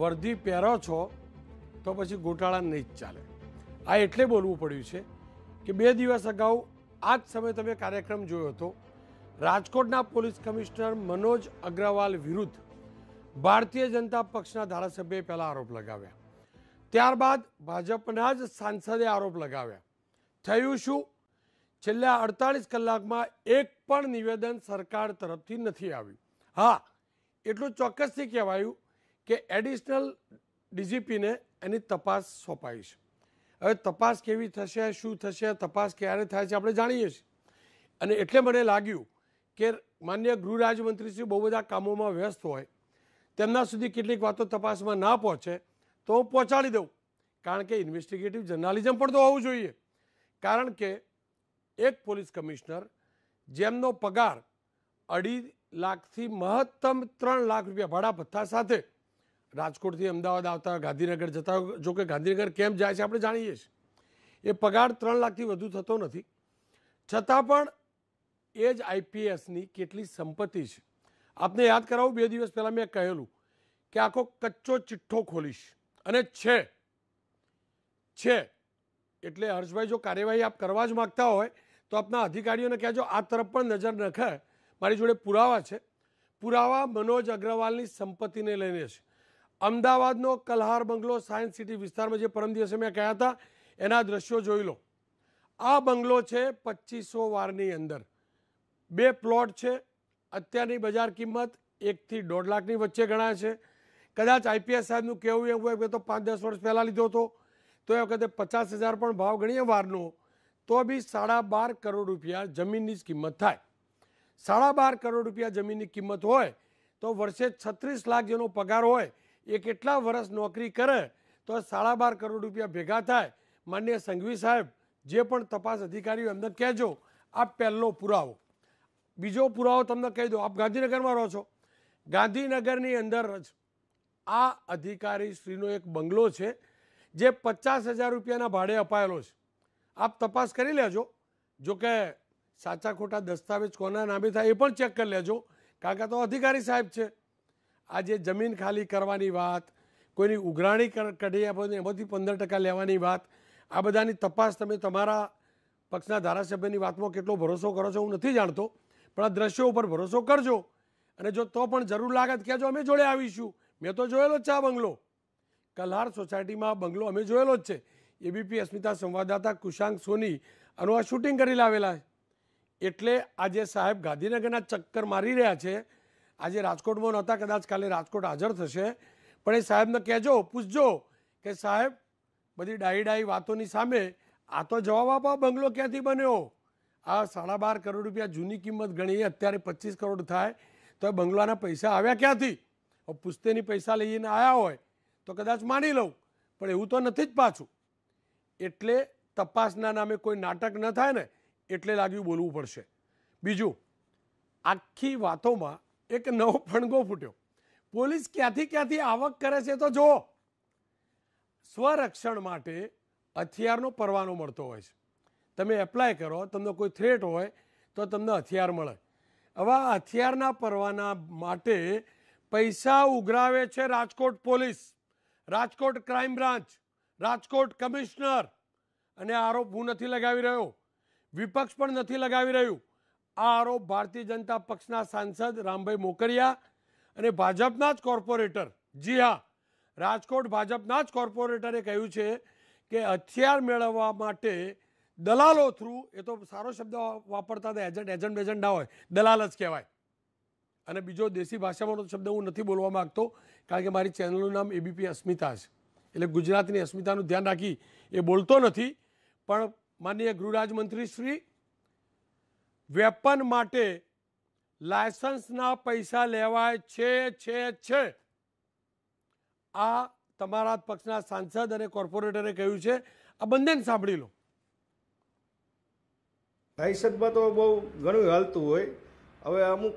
વર્ધી પહેરો છો તો પછી ગોટાળા નહીં જ ચાલે આ એટલે બોલવું પડ્યું છે કે બે દિવસ અગાઉ આ જ સમયે તમે કાર્યક્રમ જોયો હતો રાજકોટના પોલીસ કમિશનર મનોજ અગ્રવાલ વિરુદ્ધ ભારતીય જનતા પક્ષના ધારાસભ્યએ પહેલાં આરોપ લગાવ્યા ત્યારબાદ ભાજપના જ સાંસદે આરોપ લગાવ્યા થયું શું છેલ્લા અડતાળીસ કલાકમાં એક પણ નિવેદન સરકાર તરફથી નથી આવ્યું હા એટલું ચોક્કસથી કહેવાયું કે એડિશનલ ડીજીપીને એની તપાસ સોંપાઈ છે હવે તપાસ કેવી થશે શું થશે તપાસ ક્યારે થાય છે આપણે જાણીએ છીએ અને એટલે મને લાગ્યું કે માન્ય ગૃહ રાજ્યમંત્રીશ્રી બહુ બધા કામોમાં વ્યસ્ત હોય તેમના સુધી કેટલીક વાતો તપાસમાં ના પહોંચે તો હું પહોંચાડી દઉં કારણ કે ઇન્વેસ્ટિગેટિવ જર્નાલિઝમ પણ તો હોવું જોઈએ કારણ કે એક પોલીસ કમિશનર જેમનો પગાર અઢી લાખથી મહત્તમ ત્રણ લાખ રૂપિયા ભાડા ભથ્થા સાથે રાજકોટથી અમદાવાદ આવતા ગાંધીનગર જતા જો કે ગાંધીનગર કેમ જાય છે આપણે જાણીએ છીએ એ પગાર ત્રણ લાખથી વધુ થતો નથી છતાં પણ એ જ આઈપીએસની કેટલી સંપત્તિ છે આપને યાદ કરાવું બે દિવસ પહેલાં મેં કહેલું કે આખો કચ્ચો ચિઠ્ઠો ખોલીશ અને છે છે એટલે હર્ષભાઈ જો કાર્યવાહી આપ કરવા જ માગતા હોય તો આપના અધિકારીઓને કહેજો આ તરફ પણ નજર નખે મારી જોડે પુરાવા છે પુરાવા મનોજ અગ્રવાલની સંપત્તિને લઈને છે અમદાવાદનો કલહાર બંગલો સાયન્સ સિટી વિસ્તારમાં જે પરમ દિવસે મેં કહ્યા હતા એના દ્રશ્યો જોઈ લો આ બંગલો છે પચીસો વારની અંદર બે પ્લોટ છે અત્યારની બજાર કિંમત એકથી દોઢ લાખની વચ્ચે ગણાય છે કદાચ આઈપીએસ સાહેબનું કહેવું એવું હોય તો પાંચ દસ વર્ષ પહેલાં લીધો હતો તો એ વખતે પચાસ હજાર પણ ભાવ ગણીએ વારનો તો બી સાડા બાર કરોડ રૂપિયા જમીનની જ કિંમત થાય સાડા બાર કરોડ રૂપિયા જમીનની કિંમત હોય તો વર્ષે છત્રીસ લાખ જેનો પગાર હોય એ કેટલા વર્ષ નોકરી કરે તો સાડા બાર કરોડ રૂપિયા ભેગા થાય માન્ય સંઘવી સાહેબ જે પણ તપાસ અધિકારીઓ એમને કહેજો આ પહેલો પુરાવો બીજો પુરાવો તમને કહી દો આપ ગાંધીનગરમાં રહો છો ગાંધીનગરની અંદર જ આ અધિકારી શ્રીનો એક બંગલો છે જે પચાસ હજાર રૂપિયાના ભાડે અપાયેલો છે આપ તપાસ કરી લેજો જો કે સાચા ખોટા દસ્તાવેજ કોના નામે થાય એ પણ ચેક કરી લેજો કારણ કે તો અધિકારી સાહેબ છે આજે જમીન ખાલી કરવાની વાત કોઈની ઉઘરાણી કઢી આપવાની એમાંથી પંદર ટકા લેવાની વાત આ બધાની તપાસ તમે તમારા પક્ષના ધારાસભ્યની વાતમાં કેટલો ભરોસો કરો છો હું નથી જાણતો પણ આ દ્રશ્યો ઉપર ભરોસો કરજો અને જો તો પણ જરૂર લાગત કહેજો અમે જોડે આવીશું મેં તો જોયેલો જ છે આ બંગલો કલહાર સોસાયટીમાં આ બંગલો અમે જોયેલો જ છે એબીપી અસ્મિતા સંવાદદાતા કુશાંક સોની આનું આ શૂટિંગ કરી લાવેલા એટલે આજે સાહેબ ગાંધીનગરના ચક્કર મારી રહ્યા છે આજે રાજકોટમાં નહોતા કદાચ કાલે રાજકોટ હાજર થશે પણ એ સાહેબને કહેજો પૂછજો કે સાહેબ બધી ડાહી ડાહી વાતોની સામે આ તો જવાબ આપો બંગલો ક્યાંથી બન્યો આ સાડા બાર કરોડ રૂપિયા જૂની કિંમત ગણીએ અત્યારે પચીસ કરોડ થાય તો એ બંગલાના પૈસા આવ્યા ક્યાંથી પુસ્તેની પૈસા લઈને આવ્યા હોય તો કદાચ માની લઉં પણ એવું તો નથી જ પાછું એટલે તપાસના નામે કોઈ નાટક ન થાય ને એટલે લાગ્યું બોલવું પડશે બીજું આખી વાતોમાં એક નવો ફણગો ફૂટ્યો પોલીસ ક્યાંથી ક્યાંથી આવક કરે છે તો જુઓ સ્વરક્ષણ માટે હથિયારનો પરવાનો મળતો હોય છે તમે એપ્લાય કરો તમને કોઈ થ્રેટ હોય તો તમને હથિયાર મળે આવા આ હથિયારના પરવાના માટે પૈસા ઉઘરાવે છે Rajkot police Rajkot crime branch Rajkot commissioner અને આરોપ હું નથી લગાવી રહ્યો વિપક્ષ પણ નથી લગાવી રહ્યું આ આરોપ ભારતીય જનતા પક્ષના સાંસદ રામભાઈ મોકરિયા અને ભાજપના જ કોર્પોરેટર જી હા રાજકોટ ભાજપના જ કોર્પોરેટરે કહ્યું છે કે હથિયાર મેળવવા માટે દલાલો થ્રુ એ તો સારો શબ્દ વાપરતા હતા એજન્ટ એજન્ટ બેજન્ટ ના હોય દલાલ જ કહેવાય અને બીજો દેશી ભાષામાંનો શબ્દ હું નથી બોલવા માગતો કારણ કે મારી ચેનલનું નામ એબીપી અસ્મિતા છે એટલે ગુજરાતની અસ્મિતાનું ધ્યાન રાખી એ બોલતો નથી પણ માનનીય ગૃહરાજમંત્રી શ્રી વેપન માટે લાયસન્સના પૈસા લેવાય છે છે છે આ તમારા પક્ષના સાંસદ અને કોર્પોરેટરે કહ્યું છે આ બંનેને સાંભળી લો દહેશતમાં તો બહુ ઘણું હાલતું હોય હવે અમુક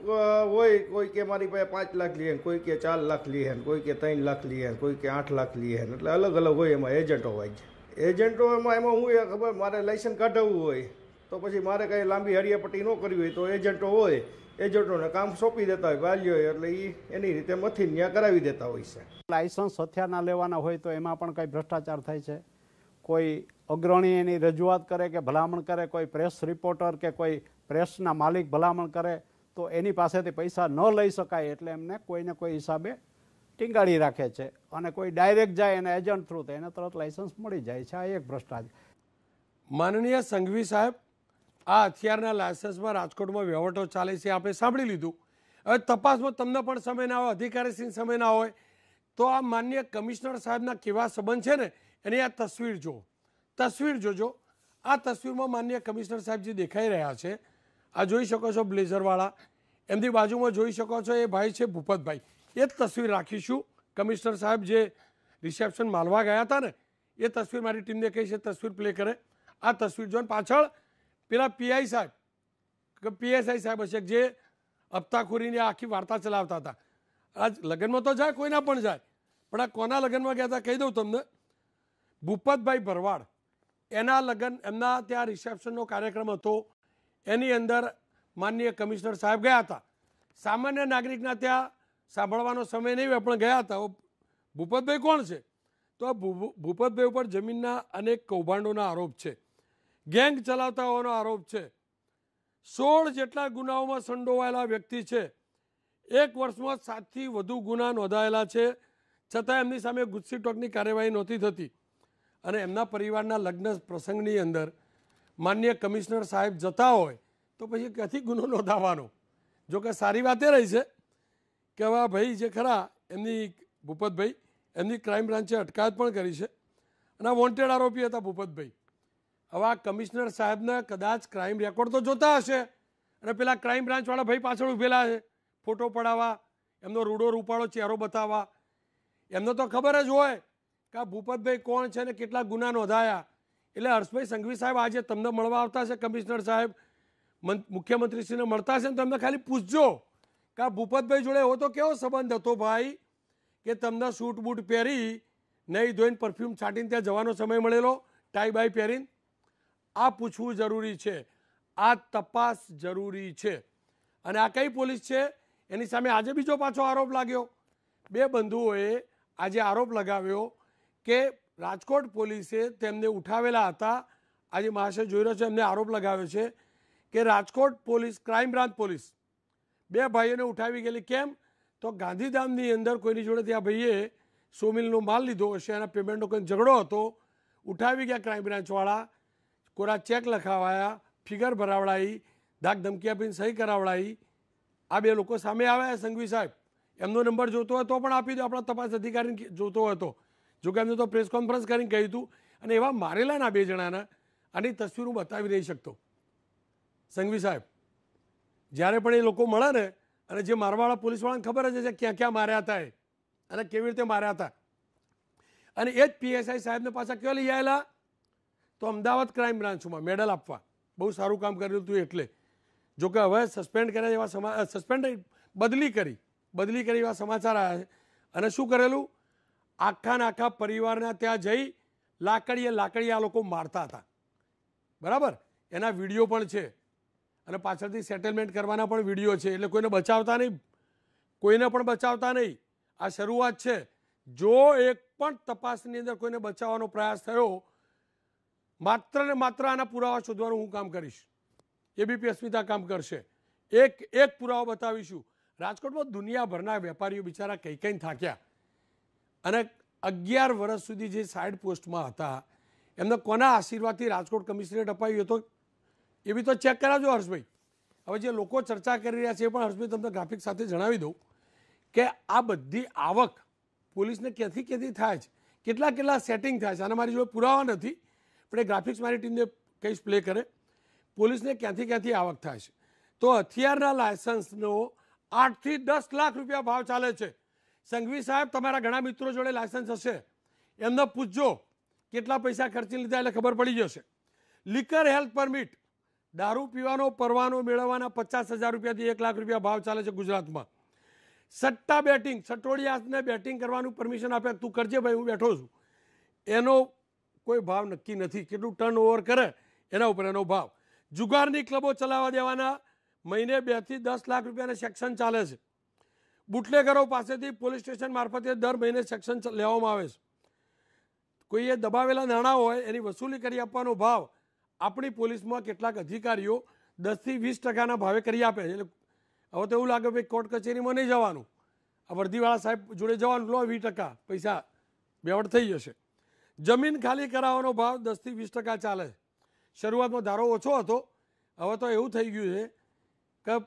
હોય કોઈ કે મારી પાસે પાંચ લાખ લઈએ કોઈ કે ચાર લાખ લઈએ કોઈ કે ત્રણ લાખ લઈએ કોઈ કે આઠ લાખ લઈએ એટલે અલગ અલગ હોય એમાં એજન્ટો હોય છે એજન્ટો એમાં એમાં હું એ ખબર મારે લાઇસન્સ કાઢવવું હોય તો પછી મારે કંઈ લાંબી હરિયાપટ્ટી ન કરવી હોય તો એજન્ટો હોય એજન્ટોને કામ સોંપી દેતા હોય વાલીઓ એટલે એ એની રીતે મથી ત્યાં કરાવી દેતા હોય છે લાયસન્સ હથિયારના લેવાના હોય તો એમાં પણ કંઈ ભ્રષ્ટાચાર થાય છે કોઈ અગ્રણી એની રજૂઆત કરે કે ભલામણ કરે કોઈ પ્રેસ રિપોર્ટર કે કોઈ પ્રેસના માલિક ભલામણ કરે તો એની પાસેથી પૈસા ન લઈ શકાય એટલે એમને કોઈને કોઈ હિસાબે ટીંગાળી રાખે છે અને કોઈ ડાયરેક્ટ જાય એના એજન્ટ થ્રુ તો એને તરત લાઇસન્સ મળી જાય છે આ એક ભ્રષ્ટાચાર માનનીય સંઘવી સાહેબ આ અત્યારના લાયસન્સમાં રાજકોટમાં વહીવટો ચાલે છે આપણે સાંભળી લીધું હવે તપાસમાં તમને પણ સમય ના હોય અધિકારીશ્રીને સમય ના હોય તો આ માન્ય કમિશનર સાહેબના કેવા સંબંધ છે ને એની આ તસવીર જો તસવીર જોજો આ તસવીરમાં માન્ય કમિશનર સાહેબ જે દેખાઈ રહ્યા છે આ જોઈ શકો છો બ્લેઝરવાળા એમની બાજુમાં જોઈ શકો છો એ ભાઈ છે ભૂપતભાઈ એ જ તસવીર રાખીશું કમિશનર સાહેબ જે રિસેપ્શન માલવા ગયા હતા ને એ તસવીર મારી ટીમને કહી છે તસવીર પ્લે કરે આ તસવીર જોઈને પાછળ પેલા પીઆઈ સાહેબ કે પીએસઆઈ સાહેબ હશે જે અપ્તાખોરીને આખી વાર્તા ચલાવતા હતા આજ લગ્નમાં તો જાય કોઈના પણ જાય પણ આ કોના લગ્નમાં ગયા હતા કહી દઉં તમને ભૂપતભાઈ ભરવાડ એના લગ્ન એમના ત્યાં રિસેપ્શનનો કાર્યક્રમ હતો એની અંદર માનનીય કમિશનર સાહેબ ગયા હતા સામાન્ય નાગરિકના ત્યાં સાંભળવાનો સમય નહીં હોય પણ ગયા હતા ભૂપતભાઈ કોણ છે તો આ ભૂપતભાઈ ઉપર જમીનના અનેક કૌભાંડોના આરોપ છે ગેંગ ચલાવતા હોવાનો આરોપ છે સોળ જેટલા ગુનાઓમાં સંડોવાયેલા વ્યક્તિ છે એક વર્ષમાં સાતથી વધુ ગુના નોંધાયેલા છે છતાં એમની સામે ગુસ્સી ટોકની કાર્યવાહી નહોતી થતી અને એમના પરિવારના લગ્ન પ્રસંગની અંદર માન્ય કમિશનર સાહેબ જતા હોય તો પછી ક્યાંથી ગુનો નોંધાવાનો જોકે સારી વાત એ રહી છે કે હવે ભાઈ જે ખરા એમની ભૂપતભાઈ એમની ક્રાઇમ બ્રાન્ચે અટકાયત પણ કરી છે અને વોન્ટેડ આરોપી હતા ભૂપતભાઈ હવા કમિશનર સાહેબને કદાચ ક્રાઇમ રેકોર્ડ તો જોતા હશે અને પેલા ક્રાઇમ બ્રાન્ચવાળા ભાઈ પાછળ ઉભેલા છે ફોટો પડાવવા એમનો રૂડો રૂપાળો ચહેરો બતાવવા એમને તો ખબર જ હોય કે આ ભૂપતભાઈ કોણ છે ને કેટલા ગુના નોંધાયા એટલે હર્ષભાઈ સંઘવી સાહેબ આજે તમને મળવા આવતા છે કમિશનર સાહેબ મુખ્યમંત્રીશ્રીને મળતા હશે ને તમને ખાલી પૂછજો કે આ ભૂપતભાઈ જોડે એવો તો કેવો સંબંધ હતો ભાઈ કે તમને સૂટ બૂટ પહેરી નહીં ધોઈને પરફ્યુમ છાંટીને ત્યાં જવાનો સમય મળેલો ટાઈ બાય પહેરીને આ પૂછવું જરૂરી છે આ તપાસ જરૂરી છે અને આ કઈ પોલીસ છે એની સામે આજે બીજો પાછો આરોપ લાગ્યો બે બંધુઓએ આજે આરોપ લગાવ્યો કે રાજકોટ પોલીસે તેમને ઉઠાવેલા હતા આજે મહાશય જોઈ રહ્યો છે એમને આરોપ લગાવ્યો છે કે Rajkot police crime branch police બે ભાઈઓને ઉઠાવી ગયેલી કેમ તો ગાંધીધામની અંદર કોઈની જોડે ત્યાં ભાઈએ સોમિલનો માલ લીધો હશે એના પેમેન્ટનો કોઈ ઝઘડો હતો ઉઠાવી ગયા ક્રાઇમ બ્રાન્ચવાળા કોरा ચેક લખાવાયા ફિગર ભરાવડાઈ દાગ ધમકી આપીને સહી કરાવડાઈ આ બે લોકો સામે આવ્યા સંઘવી સાહેબ એમનો નંબર જોતો હતો પણ આપી દો આપણા તપાસ અધિકારીને જોતો હતો જો કે એમને તો પ્રેસ કોન્ફરન્સ કરીને કહ્યું હતું અને એવા મારેલા ના બે જણાના આની તસવીર હું બતાવી નહીં શકતો સંઘવી સાહેબ જ્યારે પણ એ લોકો મળે ને અને જે મારવાળા પોલીસવાળાને ખબર જ છે ક્યાં ક્યાં માર્યા હતા એ અને કેવી રીતે માર્યા હતા અને એ જ પીએસઆઈ સાહેબને પાછા કયો લઈ આવેલા તો અમદાવાદ ક્રાઇમ બ્રાન્ચમાં મેડલ આપવા બહુ સારું કામ કર્યું હતું એટલે જોકે હવે સસ્પેન્ડ કર્યા એવા સમા સસ્પેન્ડ બદલી કરી બદલી કરી એવા સમાચાર આવ્યા છે અને શું કરેલું આખા ને આખા પરિવારના ત્યાં જઈ લાકડીએ લાકડીએ આ લોકો મારતા હતા બરાબર એના વિડીયો પણ છે અને પાછળથી સેટલમેન્ટ કરવાના પણ વિડીયો છે એટલે કોઈને બચાવતા નહીં કોઈને પણ બચાવતા નહીં આ શરૂઆત છે જો એક પણ તપાસની અંદર કોઈને બચાવવાનો પ્રયાસ થયો માત્ર ને માત્ર આના પુરાવા શોધવાનું હું કામ કરીશ એબીપી અસ્મિતા કામ કરશે એક એક પુરાવો બતાવીશું રાજકોટમાં દુનિયાભરના વેપારીઓ બિચારા કઈ કઈ થાક્યા અને અગિયાર વર્ષ સુધી જે સાઇડ પોસ્ટમાં હતા એમને કોના આશીર્વાદથી રાજકોટ કમિશનરેટ અપાયું હતો એ બી તો ચેક કરાવજો હર્ષભાઈ હવે જે લોકો ચર્ચા કરી રહ્યા છે એ પણ હર્ષભાઈ તમને ગ્રાફિક સાથે જણાવી દઉં કે આ બધી આવક પોલીસને ક્યાંથી ક્યાંથી થાય છે કેટલા કેટલા સેટિંગ થાય છે અને મારી જોડે પુરાવા નથી આપણે ગ્રાફિક્સ મારી ટીમને કંઈ પ્લે કરે પોલીસને ક્યાંથી ક્યાંથી આવક થાય છે તો હથિયારના લાયસન્સનો આઠથી દસ લાખ રૂપિયા ભાવ ચાલે છે સંઘવી સાહેબ તમારા ઘણા મિત્રો જોડે લાયસન્સ હશે એમને પૂછજો કેટલા પૈસા ખર્ચી લીધા એટલે ખબર પડી જશે લિકર હેલ્થ પરમિટ દારૂ પીવાનો પરવાનો મેળવવાના પચાસ હજાર રૂપિયાથી એક લાખ રૂપિયા ભાવ ચાલે છે ગુજરાતમાં સટ્ટા બેટિંગ સટોડિયાને બેટિંગ કરવાનું પરમિશન આપે તું કરજે ભાઈ હું બેઠો છું એનો કોઈ ભાવ નક્કી નથી કેટલું ટર્ન ઓવર કરે એના ઉપર એનો ભાવ જુગારની ક્લબો ચલાવવા દેવાના મહિને બેથી દસ લાખ રૂપિયાના સેક્શન ચાલે છે બુટલેગરો પાસેથી પોલીસ સ્ટેશન મારફતે દર મહિને સેક્શન લેવામાં આવે છે કોઈએ દબાવેલા નાણાં હોય એની વસૂલી કરી આપવાનો ભાવ આપણી પોલીસમાં કેટલાક અધિકારીઓ દસથી વીસ ટકાના ભાવે કરી આપે છે એટલે હવે તો એવું લાગે ભાઈ કોર્ટ કચેરીમાં નહીં જવાનું આ વર્દીવાળા સાહેબ જોડે જવાનું લો વીસ ટકા પૈસા બેવડ થઈ જશે જમીન ખાલી કરાવવાનો ભાવ દસથી વીસ ટકા ચાલે શરૂઆતમાં ધારો ઓછો હતો હવે તો એવું થઈ ગયું છે કે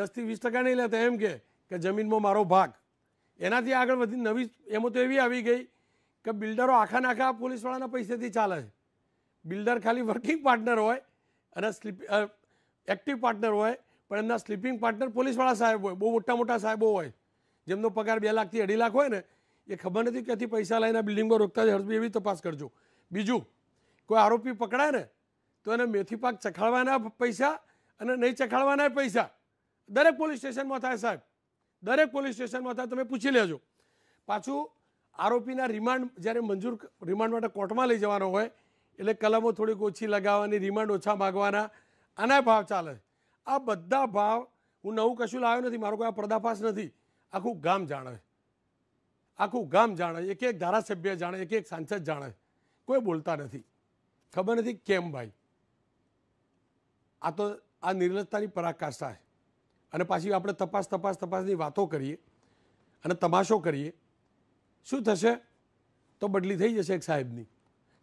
દસથી વીસ ટકા નહીં લેતા એમ કે કે જમીનમાં મારો ભાગ એનાથી આગળ વધી નવી એમાં તો એવી આવી ગઈ કે બિલ્ડરો આખા નાખા પોલીસવાળાના પૈસેથી ચાલે છે બિલ્ડર ખાલી વર્કિંગ પાર્ટનર હોય અને સ્લીપ એક્ટિવ પાર્ટનર હોય પણ એમના સ્લીપિંગ પાર્ટનર પોલીસવાળા સાહેબ હોય બહુ મોટા મોટા સાહેબો હોય જેમનો પગાર બે લાખથી અઢી લાખ હોય ને એ ખબર નથી ક્યાંથી પૈસા લઈને બિલ્ડિંગમાં રોકતા છે હર્ષભાઈ એવી તપાસ કરજો બીજું કોઈ આરોપી પકડાય ને તો એને મેથી પાક ચખાડવાના પૈસા અને નહીં ચખાડવાના પૈસા દરેક પોલીસ સ્ટેશનમાં થાય સાહેબ દરેક પોલીસ સ્ટેશનમાં થાય તમે પૂછી લેજો પાછું આરોપીના રિમાન્ડ જ્યારે મંજૂર રિમાન્ડ માટે કોર્ટમાં લઈ જવાનો હોય એટલે કલમો થોડીક ઓછી લગાવવાની રિમાન્ડ ઓછા માગવાના આના ભાવ ચાલે આ બધા ભાવ હું નવું કશું લાવ્યો નથી મારો કોઈ આ પર્દાફાશ નથી આખું ગામ જાણે આખું ગામ જાણે એક એક ધારાસભ્ય જાણે એક એક સાંસદ જાણે કોઈ બોલતા નથી ખબર નથી કેમ ભાઈ આ તો આ નિર્લજતાની પરાકાષ્ઠા છે અને પાછી આપણે તપાસ તપાસ તપાસની વાતો કરીએ અને તમાશો કરીએ શું થશે તો બદલી થઈ જશે એક સાહેબની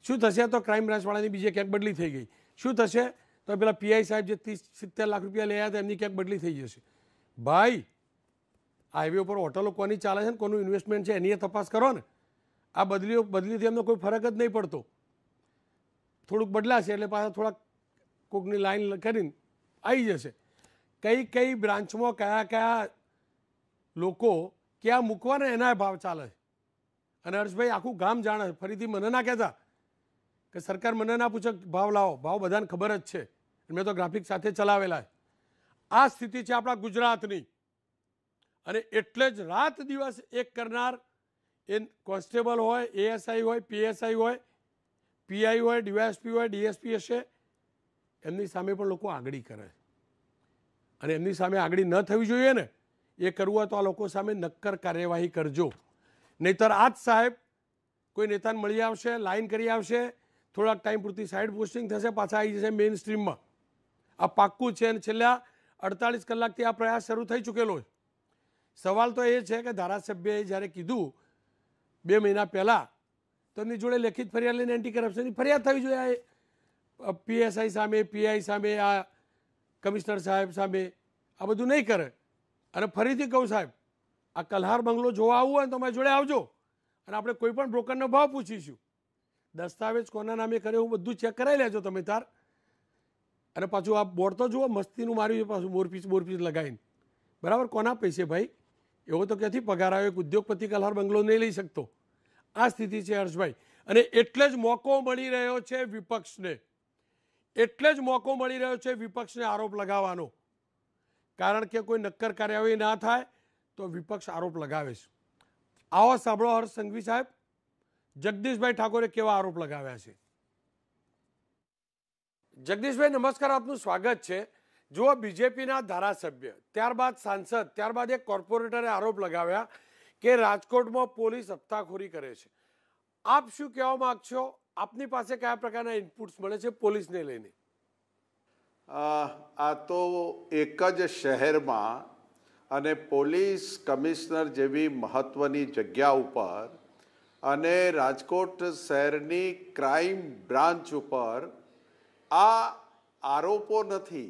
શું થશે તો ક્રાઇમ બ્રાન્ચવાળાની બીજે ક્યાંક બદલી થઈ ગઈ શું થશે તો પેલા પીઆઈ સાહેબ જે ત્રીસ સિત્તેર લાખ રૂપિયા લઈ આવ્યા હતા એમની ક્યાંક બદલી થઈ જશે ભાઈ હાઈવે ઉપર હોટલો કોની ચાલે છે ને કોનું ઇન્વેસ્ટમેન્ટ છે એની તપાસ કરો ને આ બદલીઓ બદલીથી એમનો કોઈ ફરક જ નહીં પડતો થોડુંક બદલાશે એટલે પાછા થોડાક કોકની લાઈન કરીને આવી જશે કઈ કઈ બ્રાન્ચમાં કયા કયા લોકો ક્યાં મૂકવાના એના ભાવ ચાલે છે અને હર્ષભાઈ આખું ગામ જાણે છે ફરીથી મને ના કહેતા કે સરકાર મને ના પૂછે ભાવ લાવો ભાવ બધાને ખબર જ છે મેં તો ગ્રાફિક સાથે ચલાવેલા છે આ સ્થિતિ છે આપણા ગુજરાતની અને એટલે જ રાત દિવસ એક કરનાર એ કોન્સ્ટેબલ હોય એએસઆઈ હોય પીએસઆઈ હોય પીઆઈ હોય ડીવાયએસપી હોય ડીએસપી હશે એમની સામે પણ લોકો આગળી કરે અને એમની સામે આગળી ન થવી જોઈએ ને એ કરવું હોય તો આ લોકો સામે નક્કર કાર્યવાહી કરજો નહીંતર આ જ સાહેબ કોઈ નેતાને મળી આવશે લાઈન કરી આવશે થોડાક ટાઈમ પૂરતી સાઈડ પોસ્ટિંગ થશે પાછા આવી જશે મેઇન સ્ટ્રીમમાં આ પાક્કું છે અને છેલ્લા અડતાળીસ કલાકથી આ પ્રયાસ શરૂ થઈ ચૂકેલો છે સવાલ તો એ છે કે ધારાસભ્યએ જ્યારે કીધું બે મહિના પહેલાં તો એમની જોડે લેખિત ફરિયાદ લઈને એન્ટી કરપ્શનની ફરિયાદ થવી જોઈએ આ પીએસઆઈ સામે પીઆઈ સામે આ કમિશનર સાહેબ સામે આ બધું નહીં કરે અને ફરીથી કહું સાહેબ આ કલ્હાર બંગલો જોવા આવવું હોય તો અમારી જોડે આવજો અને આપણે કોઈ પણ બ્રોકરનો ભાવ પૂછીશું દસ્તાવેજ કોના નામે કર્યો હું બધું ચેક કરાવી લેજો તમે તાર અને પાછું આ બોર્ડ તો જુઓ મસ્તીનું માર્યું છે પાછું મોરપીસ મોરપીસ લગાવીને બરાબર કોના પૈસે ભાઈ એવો તો ક્યાંથી પગાર આવ્યો એક ઉદ્યોગપતિ કલહાર બંગલો નહીં લઈ શકતો આ સ્થિતિ છે હર્ષભાઈ અને એટલે જ મોકો મળી રહ્યો છે વિપક્ષને એટલે જ મોકો મળી રહ્યો છે વિપક્ષને આરોપ લગાવવાનો કારણ કે કોઈ નક્કર કાર્યવાહી ના થાય તો વિપક્ષ આરોપ લગાવે છે આવો સાંભળો હર્ષ સંઘવી સાહેબ જગદીશભાઈ ઠાકોરે કેવા આરોપ લગાવ્યા છે જગદીશભાઈ નમસ્કાર આપનું સ્વાગત છે જુઓ બીજેપીના ધારાસભ્ય ત્યારબાદ સાંસદ ત્યારબાદ એક કોર્પોરેટરે આરોપ લગાવ્યા કે રાજકોટમાં પોલીસ હપ્તાખોરી કરે છે આપ શું કહેવા માગશો આપની પાસે કયા પ્રકારના ઇનપુટ્સ મળે છે પોલીસને લઈને આ તો એક જ શહેરમાં અને પોલીસ કમિશનર જેવી મહત્ત્વની જગ્યા ઉપર અને રાજકોટ શહેરની ક્રાઇમ બ્રાન્ચ ઉપર આ આરોપો નથી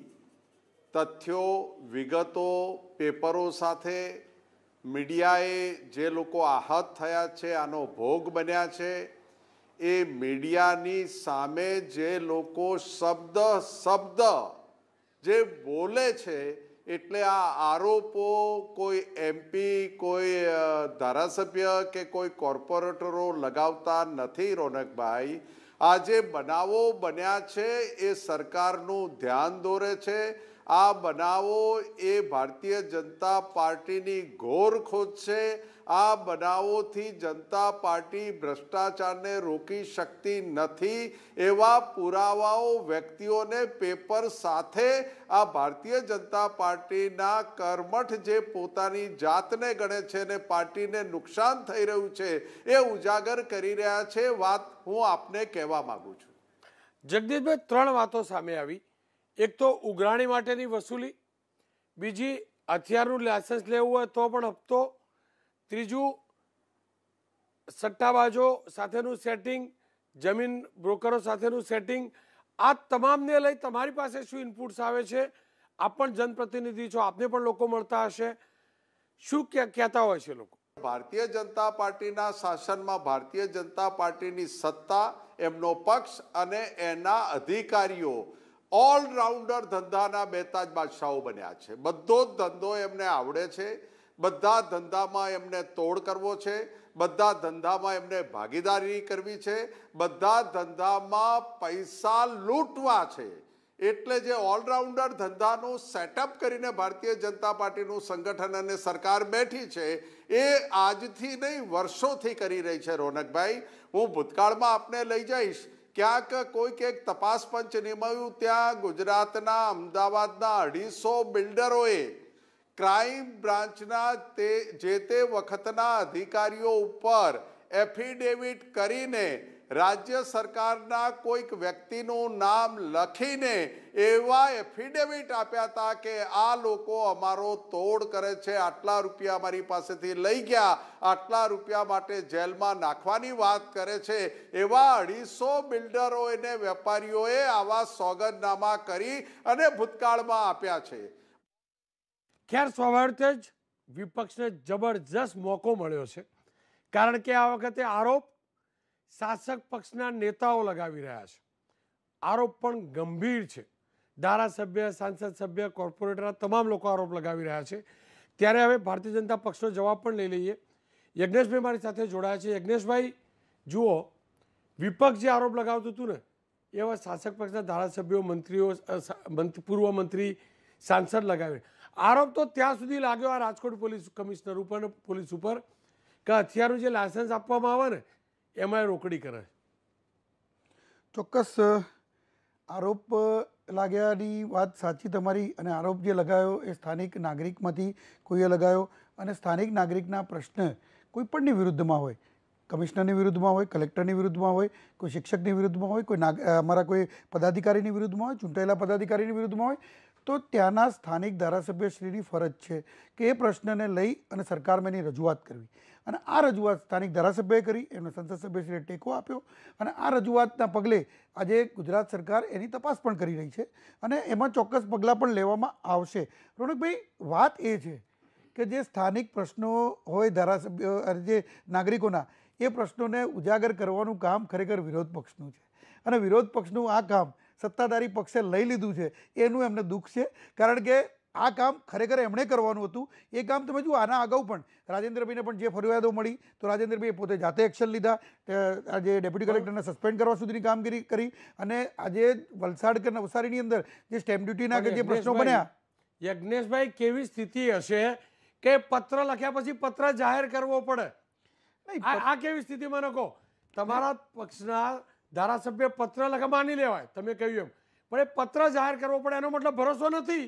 તથ્યો વિગતો પેપરો સાથે મીડિયાએ જે લોકો આહત થયા છે આનો ભોગ બન્યા છે એ મીડિયાની સામે જે લોકો શબ્દ શબ્દ જે બોલે છે એટલે આ આરોપો કોઈ એમપી કોઈ ધારાસભ્ય કે કોઈ કોર્પોરેટરો લગાવતા નથી રોનકભાઈ આ જે બનાવો બન્યા છે એ સરકારનું ધ્યાન દોરે છે આ બનાવો એ ભારતીય જનતા પાર્ટીની ઘોર ખોજ છે આ બનાવોથી જનતા પાર્ટી ભ્રષ્ટાચારને રોકી શકતી નથી એવા પુરાવાઓ વ્યક્તિઓને પેપર સાથે આ ભારતીય જનતા પાર્ટીના કર્મઠ જે પોતાની જાતને ગણે છે ને પાર્ટીને નુકસાન થઈ રહ્યું છે એ ઉજાગર કરી રહ્યા છે વાત હું આપને કહેવા માગું છું જગદીશભાઈ ત્રણ વાતો સામે આવી એક તો ઉઘરાણી માટેની વસૂલી બીજી હથિયારનું લાયસન્સ લેવું હોય તો પણ હપ્તો ત્રીજું સટ્ટાબાજો સાથેનું સેટિંગ જમીન બ્રોકરો સાથેનું સેટિંગ આ તમામને લઈ તમારી પાસે શું ઇનપુટ્સ આવે છે આપ પણ જનપ્રતિનિધિ છો આપને પણ લોકો મળતા હશે શું કહેતા હોય છે લોકો ભારતીય જનતા પાર્ટીના શાસનમાં ભારતીય જનતા પાર્ટીની સત્તા એમનો પક્ષ અને એના અધિકારીઓ ઓલરાઉન્ડર ધંધાના બેતાજ બાદશાહો બન્યા છે બધો જ ધંધો એમને આવડે છે બધા ધંધામાં એમને તોડ કરવો છે બધા ધંધામાં એમને ભાગીદારી કરવી છે બધા ધંધામાં પૈસા લૂંટવા છે એટલે જે ઓલરાઉન્ડર ધંધાનું સેટઅપ કરીને ભારતીય જનતા પાર્ટીનું સંગઠન અને સરકાર બેઠી છે એ આજથી નહીં વર્ષોથી કરી રહી છે રોનકભાઈ હું ભૂતકાળમાં આપને લઈ જઈશ ક્યાંક કોઈક એક તપાસ પંચ નિમાવ્યું ત્યાં ગુજરાતના અમદાવાદના અઢીસો બિલ્ડરોએ ક્રાઇમ બ્રાન્ચના તે જે તે વખતના અધિકારીઓ ઉપર એફિડેવિટ કરીને રાજ્ય સરકારના કોઈક વ્યક્તિનું નામ લખીને એવા એફિડેવિટ આપ્યા હતા કે આ લોકો અમારો તોડ કરે છે આટલા રૂપિયા અમારી પાસેથી લઈ ગયા આટલા રૂપિયા માટે જેલમાં નાખવાની વાત કરે છે એવા અઢીસો બિલ્ડરો અને વેપારીઓએ આવા સોગંદનામા કરી અને ભૂતકાળમાં આપ્યા છે ખેર સ્વાભાવિક જ વિપક્ષને જબરજસ્ત મોકો મળ્યો છે કારણ કે આ વખતે આરોપ શાસક પક્ષના નેતાઓ લગાવી રહ્યા છે આરોપ પણ ગંભીર છે ધારાસભ્ય સાંસદ સભ્ય કોર્પોરેટરના તમામ લોકો આરોપ લગાવી રહ્યા છે ત્યારે હવે ભારતીય જનતા પક્ષનો જવાબ પણ લઈ લઈએ યજ્ઞેશભાઈ મારી સાથે જોડાયા છે યજ્ઞેશભાઈ જુઓ વિપક્ષ જે આરોપ લગાવતું હતું ને એવા શાસક પક્ષના ધારાસભ્યો મંત્રીઓ પૂર્વ મંત્રી સાંસદ લગાવી આરોપ તો ત્યાં સુધી લાગ્યો આ રાજકોટ પોલીસ કમિશનર ઉપર પોલીસ ઉપર કે હથિયારનું જે લાયસન્સ આપવામાં આવે ને એમાં રોકડી કરાય ચોક્કસ આરોપ લાગ્યાની વાત સાચી તમારી અને આરોપ જે લગાયો એ સ્થાનિક નાગરિકમાંથી કોઈએ લગાયો અને સ્થાનિક નાગરિકના પ્રશ્ન કોઈપણની વિરુદ્ધમાં હોય કમિશનરની વિરુદ્ધમાં હોય કલેક્ટરની વિરુદ્ધમાં હોય કોઈ શિક્ષકની વિરુદ્ધમાં હોય કોઈ અમારા કોઈ પદાધિકારીની વિરુદ્ધમાં હોય ચૂંટાયેલા પદાધિકારીની વિરુદ્ધમાં હોય તો ત્યાંના સ્થાનિક ધારાસભ્યશ્રીની ફરજ છે કે એ પ્રશ્નને લઈ અને સરકારમાં એની રજૂઆત કરવી અને આ રજૂઆત સ્થાનિક ધારાસભ્યએ કરી એમને સંસદસભ્યશ્રીએ ટેકો આપ્યો અને આ રજૂઆતના પગલે આજે ગુજરાત સરકાર એની તપાસ પણ કરી રહી છે અને એમાં ચોક્કસ પગલાં પણ લેવામાં આવશે રોનકભાઈ વાત એ છે કે જે સ્થાનિક પ્રશ્નો હોય ધારાસભ્ય જે નાગરિકોના એ પ્રશ્નોને ઉજાગર કરવાનું કામ ખરેખર વિરોધ પક્ષનું છે અને વિરોધ પક્ષનું આ કામ સત્તાધારી પક્ષે લઈ લીધું છે એનું એમને દુઃખ છે કારણ કે આ કામ ખરેખર એમણે કરવાનું હતું એ કામ તમે જુઓ આના અગાઉ પણ રાજેન્દ્રભાઈને પણ જે ફરિયાદો મળી તો રાજેન્દ્રભાઈએ પોતે જાતે એક્શન લીધા આજે ડેપ્યુટી કલેક્ટરને સસ્પેન્ડ કરવા સુધીની કામગીરી કરી અને આજે વલસાડ કે નવસારીની અંદર જે સ્ટેમ્પ ડ્યુટીના જે પ્રશ્નો બન્યા યજ્ઞેશભાઈ કેવી સ્થિતિ હશે કે પત્ર લખ્યા પછી પત્ર જાહેર કરવો પડે આ કેવી સ્થિતિમાં નકો તમારા પક્ષના ધારાસભ્ય પત્ર લખા માની લેવાય તમે કહ્યું એમ પણ એ પત્ર જાહેર કરવો પડે એનો મતલબ ભરોસો નથી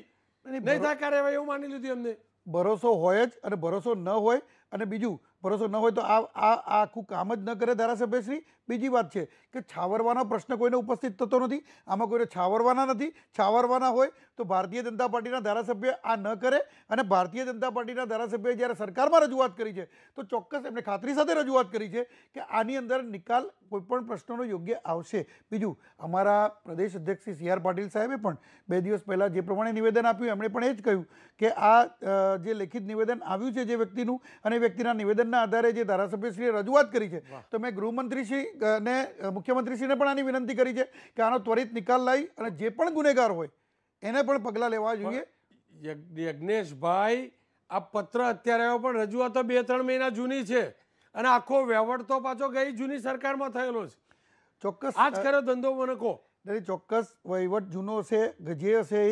નહીં થાય કાર્યવાહી એવું માની લીધું એમને ભરોસો હોય જ અને ભરોસો ન હોય અને બીજું ભરોસો ન હોય તો આ આ આખું કામ જ ન કરે ધારાસભ્યશ્રી બીજી વાત છે કે છાવરવાનો પ્રશ્ન કોઈને ઉપસ્થિત થતો નથી આમાં કોઈને છાવરવાના નથી છાવરવાના હોય તો ભારતીય જનતા પાર્ટીના ધારાસભ્ય આ ન કરે અને ભારતીય જનતા પાર્ટીના ધારાસભ્યએ જ્યારે સરકારમાં રજૂઆત કરી છે તો ચોક્કસ એમને ખાતરી સાથે રજૂઆત કરી છે કે આની અંદર નિકાલ કોઈપણ પ્રશ્નોનો યોગ્ય આવશે બીજું અમારા પ્રદેશ અધ્યક્ષ શ્રી સી આર પાટીલ સાહેબે પણ બે દિવસ પહેલાં જે પ્રમાણે નિવેદન આપ્યું એમણે પણ એ જ કહ્યું કે આ જે લેખિત નિવેદન આવ્યું છે જે વ્યક્તિનું અને વ્યક્તિના નિવેદનના માંગના આધારે જે ધારાસભ્યશ્રીએ રજૂઆત કરી છે તો મેં ગૃહમંત્રીશ્રી અને મુખ્યમંત્રીશ્રીને પણ આની વિનંતી કરી છે કે આનો ત્વરિત નિકાલ લાવી અને જે પણ ગુનેગાર હોય એને પણ પગલાં લેવા જોઈએ યજ્ઞેશભાઈ આ પત્ર અત્યારે પણ રજૂઆતો બે ત્રણ મહિના જૂની છે અને આખો વહેવટ તો પાછો ગઈ જૂની સરકારમાં થયેલો છે ચોક્કસ આજ કર્યો ધંધો મને કહો ચોક્કસ વહીવટ જૂનો છે ગજે હશે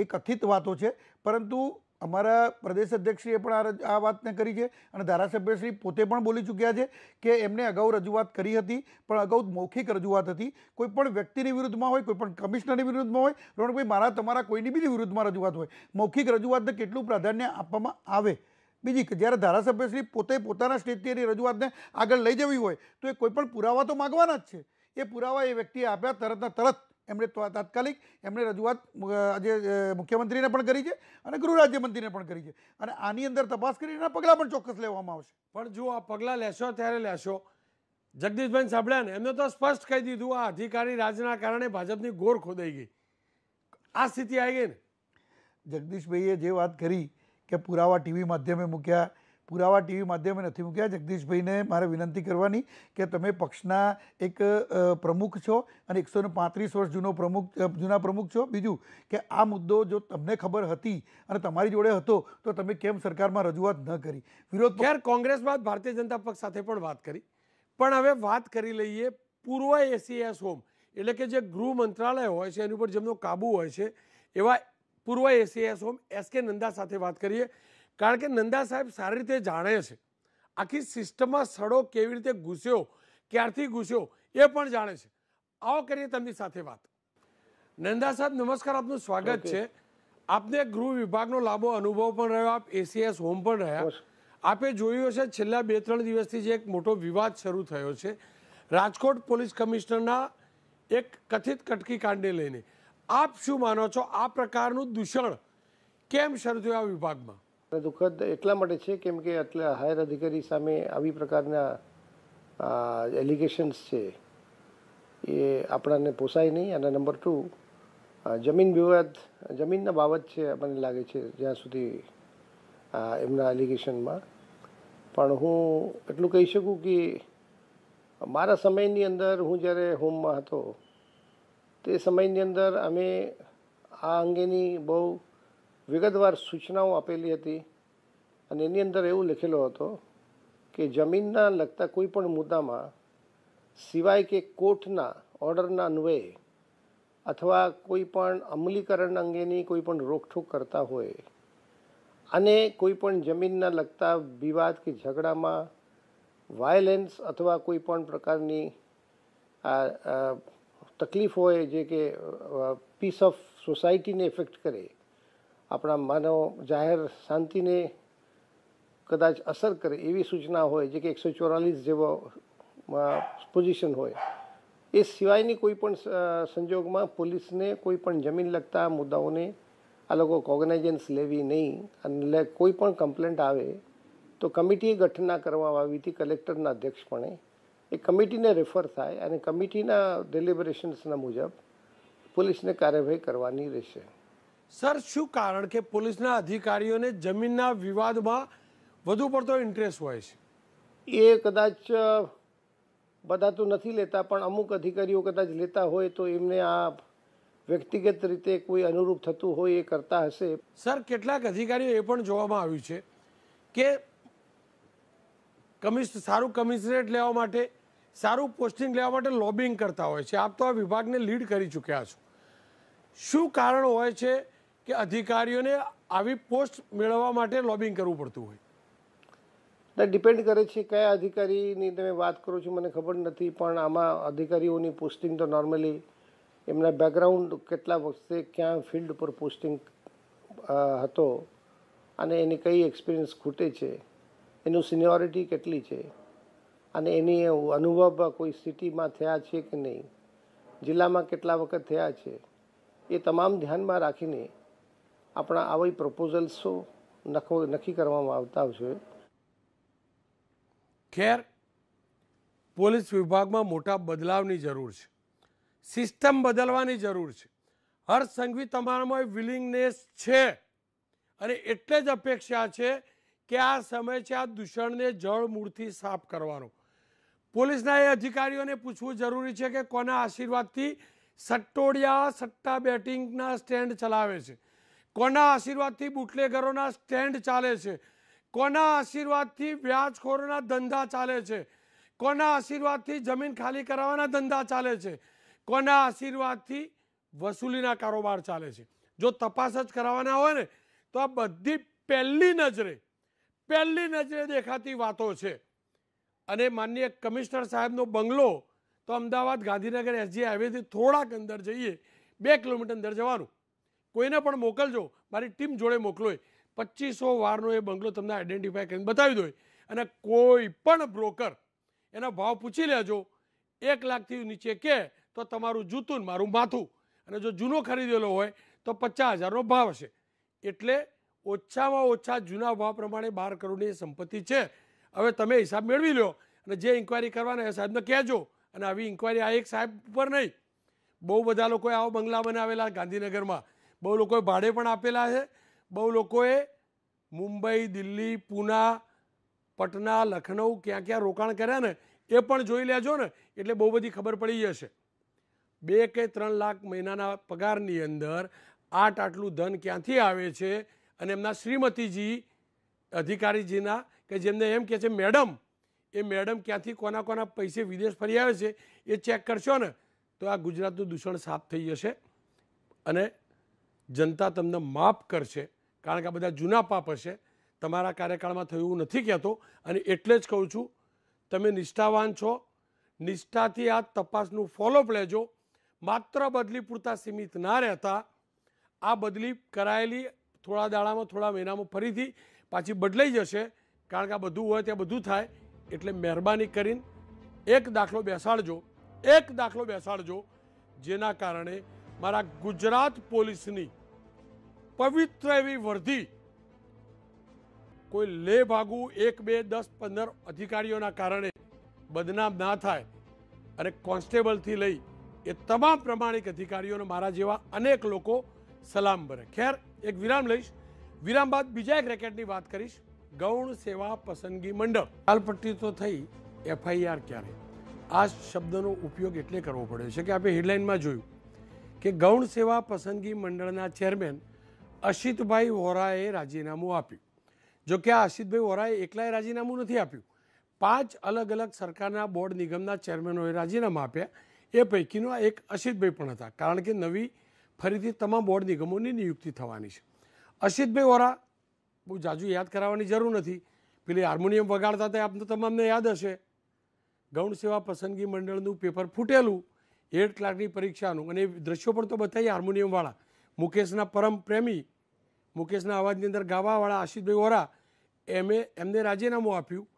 એ કથિત વાતો છે પરંતુ અમારા પ્રદેશ અધ્યક્ષશ્રીએ પણ આ વાતને કરી છે અને ધારાસભ્યશ્રી પોતે પણ બોલી ચૂક્યા છે કે એમને અગાઉ રજૂઆત કરી હતી પણ અગાઉ મૌખિક રજૂઆત હતી કોઈપણ વ્યક્તિની વિરુદ્ધમાં હોય કોઈપણ કમિશનરની વિરુદ્ધમાં હોય રોણભાઈ મારા તમારા કોઈની બી વિરુદ્ધમાં રજૂઆત હોય મૌખિક રજૂઆતને કેટલું પ્રાધાન્ય આપવામાં આવે બીજી જ્યારે ધારાસભ્યશ્રી પોતે પોતાના સ્ટેજથી રજૂઆતને આગળ લઈ જવી હોય તો એ કોઈપણ પુરાવા તો માગવાના જ છે એ પુરાવા એ વ્યક્તિએ આપ્યા તરતના તરત એમણે તાત્કાલિક એમણે રજૂઆત આજે મુખ્યમંત્રીને પણ કરી છે અને ગૃહ રાજ્યમંત્રીને પણ કરી છે અને આની અંદર તપાસ કરી એના પગલાં પણ ચોક્કસ લેવામાં આવશે પણ જો આ પગલાં લેશો ત્યારે લેશો જગદીશભાઈ સાંભળ્યા ને એમને તો સ્પષ્ટ કહી દીધું આ અધિકારી રાજના કારણે ભાજપની ગોર ખોદાઈ ગઈ આ સ્થિતિ આવી ગઈ ને જગદીશભાઈએ જે વાત કરી કે પુરાવા ટીવી માધ્યમે મૂક્યા પુરાવા ટીવી માધ્યમે નથી મૂક્યા જગદીશભાઈને મારે વિનંતી કરવાની કે તમે પક્ષના એક પ્રમુખ છો અને એકસો પાંત્રીસ વર્ષ જૂનો પ્રમુખ જૂના પ્રમુખ છો બીજું કે આ મુદ્દો જો તમને ખબર હતી અને તમારી જોડે હતો તો તમે કેમ સરકારમાં રજૂઆત ન કરી વિરોધ ખેર કોંગ્રેસ બાદ ભારતીય જનતા પક્ષ સાથે પણ વાત કરી પણ હવે વાત કરી લઈએ પૂર્વ એસીએસ હોમ એટલે કે જે ગૃહ મંત્રાલય હોય છે એની ઉપર જેમનો કાબુ હોય છે એવા પૂર્વ એસીએસ હોમ એસ કે નંદા સાથે વાત કરીએ કારણ કે નંદા સાહેબ સારી રીતે જાણે છે આખી સિસ્ટમમાં સડો કેવી રીતે ઘૂસ્યો ક્યારથી ઘૂસ્યો એ પણ જાણે છે આવો કરીએ તમની સાથે વાત નંદા સાહેબ નમસ્કાર આપનું સ્વાગત છે આપને ગૃહ વિભાગનો લાંબો અનુભવ પણ રહ્યો આપ એસીએસ હોમ પણ રહ્યા આપે જોયું હશે છેલ્લા બે ત્રણ દિવસથી જે એક મોટો વિવાદ શરૂ થયો છે રાજકોટ પોલીસ કમિશનરના એક કથિત કટકી કાંડને લઈને આપ શું માનો છો આ પ્રકારનું દૂષણ કેમ શરૂ થયું આ વિભાગમાં દુઃખદ એટલા માટે છે કેમ કે આટલા હાયર અધિકારી સામે આવી પ્રકારના એલિગેશન્સ છે એ આપણાને પોસાય નહીં અને નંબર ટુ જમીન વિવાદ જમીનના બાબત છે મને લાગે છે જ્યાં સુધી એમના એલિગેશનમાં પણ હું એટલું કહી શકું કે મારા સમયની અંદર હું જ્યારે હોમમાં હતો તે સમયની અંદર અમે આ અંગેની બહુ વિગતવાર સૂચનાઓ આપેલી હતી અને એની અંદર એવું લખેલો હતો કે જમીનના લગતા કોઈપણ મુદ્દામાં સિવાય કે કોર્ટના ઓર્ડરના અન્વયે અથવા કોઈ પણ અમલીકરણ અંગેની કોઈ પણ રોકઠોક કરતા હોય અને કોઈ પણ જમીનના લગતા વિવાદ કે ઝઘડામાં વાયલેન્સ અથવા કોઈ પણ પ્રકારની તકલીફ હોય જે કે પીસ ઓફ સોસાયટીને ઇફેક્ટ કરે આપણા માનવ જાહેર શાંતિને કદાચ અસર કરે એવી સૂચના હોય જે કે એકસો ચોરાલીસ જેવો પોઝિશન હોય એ સિવાયની કોઈ પણ સંજોગમાં પોલીસને કોઈ પણ જમીન લગતા મુદ્દાઓને આ લોકો કોગ્નાઇઝન્સ લેવી નહીં અને કોઈ પણ કમ્પ્લેન્ટ આવે તો કમિટી ગઠના કરવામાં આવી હતી કલેક્ટરના અધ્યક્ષપણે એ કમિટીને રેફર થાય અને કમિટીના ડેલિબરેશન્સના મુજબ પોલીસને કાર્યવાહી કરવાની રહેશે સર શું કારણ કે પોલીસના અધિકારીઓને જમીનના વિવાદમાં વધુ પડતો ઇન્ટરેસ્ટ હોય છે એ કદાચ બધા તો નથી લેતા પણ અમુક અધિકારીઓ કદાચ લેતા હોય તો એમને આ વ્યક્તિગત રીતે કોઈ અનુરૂપ થતું હોય એ કરતા હશે સર કેટલાક અધિકારીઓ એ પણ જોવામાં આવ્યું છે કે કમિશ સારું કમિશનરેટ લેવા માટે સારું પોસ્ટિંગ લેવા માટે લોબિંગ કરતા હોય છે આપ તો આ વિભાગને લીડ કરી ચૂક્યા છો શું કારણ હોય છે કે અધિકારીઓને આવી પોસ્ટ મેળવવા માટે લોબિંગ કરવું પડતું હોય ના ડિપેન્ડ કરે છે કયા અધિકારીની તમે વાત કરો છો મને ખબર નથી પણ આમાં અધિકારીઓની પોસ્ટિંગ તો નોર્મલી એમના બેકગ્રાઉન્ડ કેટલા વખતે ક્યાં ફિલ્ડ પર પોસ્ટિંગ હતો અને એની કઈ એક્સપિરિયન્સ ખૂટે છે એનું સિનિયોરિટી કેટલી છે અને એની અનુભવ કોઈ સિટીમાં થયા છે કે નહીં જિલ્લામાં કેટલા વખત થયા છે એ તમામ ધ્યાનમાં રાખીને આપણા આવી પ્રપોઝલ્સો નખો નક્કી કરવામાં આવતા છે ખેર પોલીસ વિભાગમાં મોટા બદલાવની જરૂર છે સિસ્ટમ બદલવાની જરૂર છે હર્ષ સંઘવી તમારામાં વિલિંગનેસ છે અને એટલે જ અપેક્ષા છે કે આ સમય છે આ દૂષણને જળ મૂળથી સાફ કરવાનો પોલીસના એ અધિકારીઓને પૂછવું જરૂરી છે કે કોના આશીર્વાદથી સટ્ટોડિયા સટ્ટા બેટિંગના સ્ટેન્ડ ચલાવે છે કોના આશીર્વાદથી બુટલેગરોના સ્ટેન્ડ ચાલે છે કોના આશીર્વાદથી વ્યાજખોરોના ધંધા ચાલે છે કોના આશીર્વાદથી જમીન ખાલી કરાવવાના ધંધા ચાલે છે કોના આશીર્વાદથી વસૂલીના કારોબાર ચાલે છે જો તપાસ જ કરાવવાના હોય ને તો આ બધી પહેલી નજરે પહેલી નજરે દેખાતી વાતો છે અને માનનીય કમિશનર સાહેબનો બંગલો તો અમદાવાદ ગાંધીનગર એસજી હાઈવેથી થોડાક અંદર જઈએ બે કિલોમીટર અંદર જવાનું કોઈને પણ મોકલજો મારી ટીમ જોડે મોકલોય પચીસો વારનો એ બંગલો તમને આઈડેન્ટિફાય કરીને બતાવી દો અને કોઈ પણ બ્રોકર એના ભાવ પૂછી લેજો એક લાખથી નીચે કે તો તમારું જૂતું મારું માથું અને જો જૂનો ખરીદેલો હોય તો પચાસ હજારનો ભાવ હશે એટલે ઓછામાં ઓછા જૂના ભાવ પ્રમાણે બાર કરોડની સંપત્તિ છે હવે તમે હિસાબ મેળવી લો અને જે ઇન્કવાયરી કરવાના એ સાહેબને કહેજો અને આવી ઇન્કવાયરી આ એક સાહેબ ઉપર નહીં બહુ બધા લોકોએ આવો બંગલા બનાવેલા ગાંધીનગરમાં બહુ લોકોએ ભાડે પણ આપેલા છે બહુ લોકોએ મુંબઈ દિલ્હી પૂના પટના લખનઉ ક્યાં ક્યાં રોકાણ કર્યા ને એ પણ જોઈ લેજો ને એટલે બહુ બધી ખબર પડી જશે બે કે ત્રણ લાખ મહિનાના પગારની અંદર આટ આટલું ધન ક્યાંથી આવે છે અને એમના શ્રીમતીજી અધિકારીજીના કે જેમને એમ કહે છે મેડમ એ મેડમ ક્યાંથી કોના કોના પૈસે વિદેશ ફરી આવે છે એ ચેક કરશો ને તો આ ગુજરાતનું દૂષણ સાફ થઈ જશે અને જનતા તમને માફ કરશે કારણ કે આ બધા જૂના પાપ હશે તમારા કાર્યકાળમાં થયું એવું નથી કહેતો અને એટલે જ કહું છું તમે નિષ્ઠાવાન છો નિષ્ઠાથી આ તપાસનું ફોલોઅપ લેજો માત્ર બદલી પૂરતા સીમિત ના રહેતા આ બદલી કરાયેલી થોડા દાડામાં થોડા મહિનામાં ફરીથી પાછી બદલાઈ જશે કારણ કે આ બધું હોય ત્યાં બધું થાય એટલે મહેરબાની કરીને એક દાખલો બેસાડજો એક દાખલો બેસાડજો જેના કારણે મારા ગુજરાત પોલીસની પવિત્ર એવી વર્ધી કોઈ લે ભાગું એક બે દસ પંદર અધિકારીઓના કારણે બદનામ ના થાય અને કોન્સ્ટેબલથી લઈ એ તમામ પ્રમાણિક અધિકારીઓને મારા જેવા અનેક લોકો સલામ ભરે ખેર એક વિરામ લઈશ વિરામ બાદ બીજા એક રેકેટની વાત કરીશ ગૌણ સેવા પસંદગી મંડળ લાલપટ્ટી તો થઈ એફઆઈઆર ક્યારે આ શબ્દનો ઉપયોગ એટલે કરવો પડ્યો છે કે આપણે હેડલાઇનમાં જોયું કે ગૌણ સેવા પસંદગી મંડળના ચેરમેન અશિતભાઈ વોરાએ રાજીનામું આપ્યું જોકે આ અશિતભાઈ વોરાએ એકલાએ રાજીનામું નથી આપ્યું પાંચ અલગ અલગ સરકારના બોર્ડ નિગમના ચેરમેનોએ રાજીનામા આપ્યા એ પૈકીનો એક અશિતભાઈ પણ હતા કારણ કે નવી ફરીથી તમામ બોર્ડ નિગમોની નિયુક્તિ થવાની છે અશિતભાઈ વોરા બહુ જાજુ યાદ કરાવવાની જરૂર નથી પેલી હાર્મોનિયમ વગાડતા હતા આપને તમામને યાદ હશે ગૌણ સેવા પસંદગી મંડળનું પેપર ફૂટેલું એડ ક્લાર્કની પરીક્ષાનું અને એ દ્રશ્યો પણ તો બતાવી હાર્મોનિયમવાળા મુકેશના પરમ પ્રેમી મુકેશના અવાજની અંદર ગાવાવાળા આશિષભાઈ વોરા એમે એમને રાજીનામું આપ્યું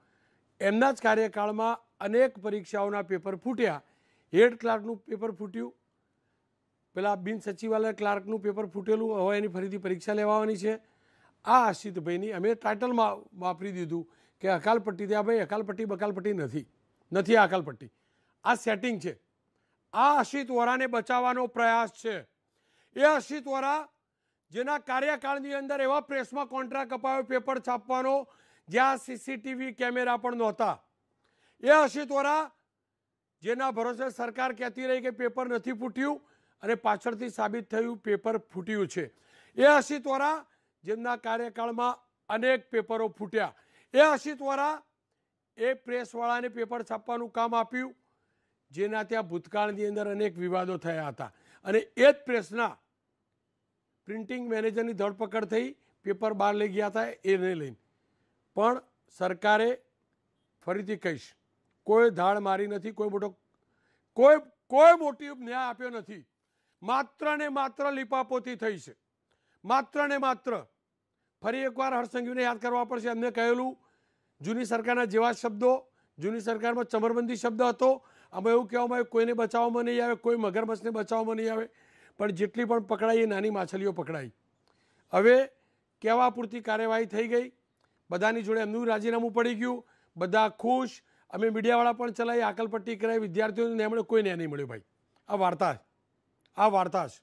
એમના જ કાર્યકાળમાં અનેક પરીક્ષાઓના પેપર ફૂટ્યા હેડ ક્લાર્કનું પેપર ફૂટ્યું પેલા બિન સચિવાલય ક્લાર્કનું પેપર ફૂટેલું હવે એની ફરીથી પરીક્ષા લેવાની છે આ આશિતભાઈની અમે ટાઇટલમાં વાપરી દીધું કે અકાલપટ્ટી ત્યાં ભાઈ અકાલપટ્ટી બકાલપટ્ટી નથી નથી આ અકાલપટ્ટી આ સેટિંગ છે આ આશિત વોરાને બચાવવાનો પ્રયાસ છે એ આશિત વોરા જેના કાર્યકાળની અંદર એવા પ્રેસમાં કોન્ટ્રાક્ટ અપાયો પેપર છાપવાનો જ્યાં સીસીટીવી કેમેરા પણ નહોતા એ હર્ષિત વોરા જેના ભરોસે સરકાર કહેતી રહી કે પેપર નથી ફૂટ્યું અને પાછળથી સાબિત થયું પેપર ફૂટ્યું છે એ હર્ષિત વોરા જેમના કાર્યકાળમાં અનેક પેપરો ફૂટ્યા એ હર્ષિત વોરા એ પ્રેસવાળાને પેપર છાપવાનું કામ આપ્યું જેના ત્યાં ભૂતકાળની અંદર અનેક વિવાદો થયા હતા અને એ જ પ્રેસના પ્રિન્ટિંગ મેનેજરની ધરપકડ થઈ પેપર બહાર લઈ ગયા હતા એને લઈને પણ સરકારે ફરીથી કહીશ કોઈ ધાડ મારી નથી કોઈ મોટો કોઈ કોઈ મોટી ન્યાય આપ્યો નથી માત્ર ને માત્ર લીપાપોતી થઈ છે માત્ર ને માત્ર ફરી એકવાર હરસંઘવીને યાદ કરવા પડશે એમને કહેલું જૂની સરકારના જેવા શબ્દો જૂની સરકારમાં ચમરબંધી શબ્દ હતો આમાં એવું કહેવામાં આવ્યું કોઈને બચાવવામાં નહીં આવે કોઈ મગરમચ્છને બચાવવામાં નહીં આવે પણ જેટલી પણ પકડાઈ એ નાની માછલીઓ પકડાઈ હવે કહેવા પૂરતી કાર્યવાહી થઈ ગઈ બધાની જોડે એમનું રાજીનામું પડી ગયું બધા ખુશ અમે મીડિયાવાળા પણ ચલાવી આકલપટ્ટી કરાવી વિદ્યાર્થીઓને એમણે કોઈ ન્યાય નહીં મળ્યો ભાઈ આ વાર્તા આ વાર્તા છે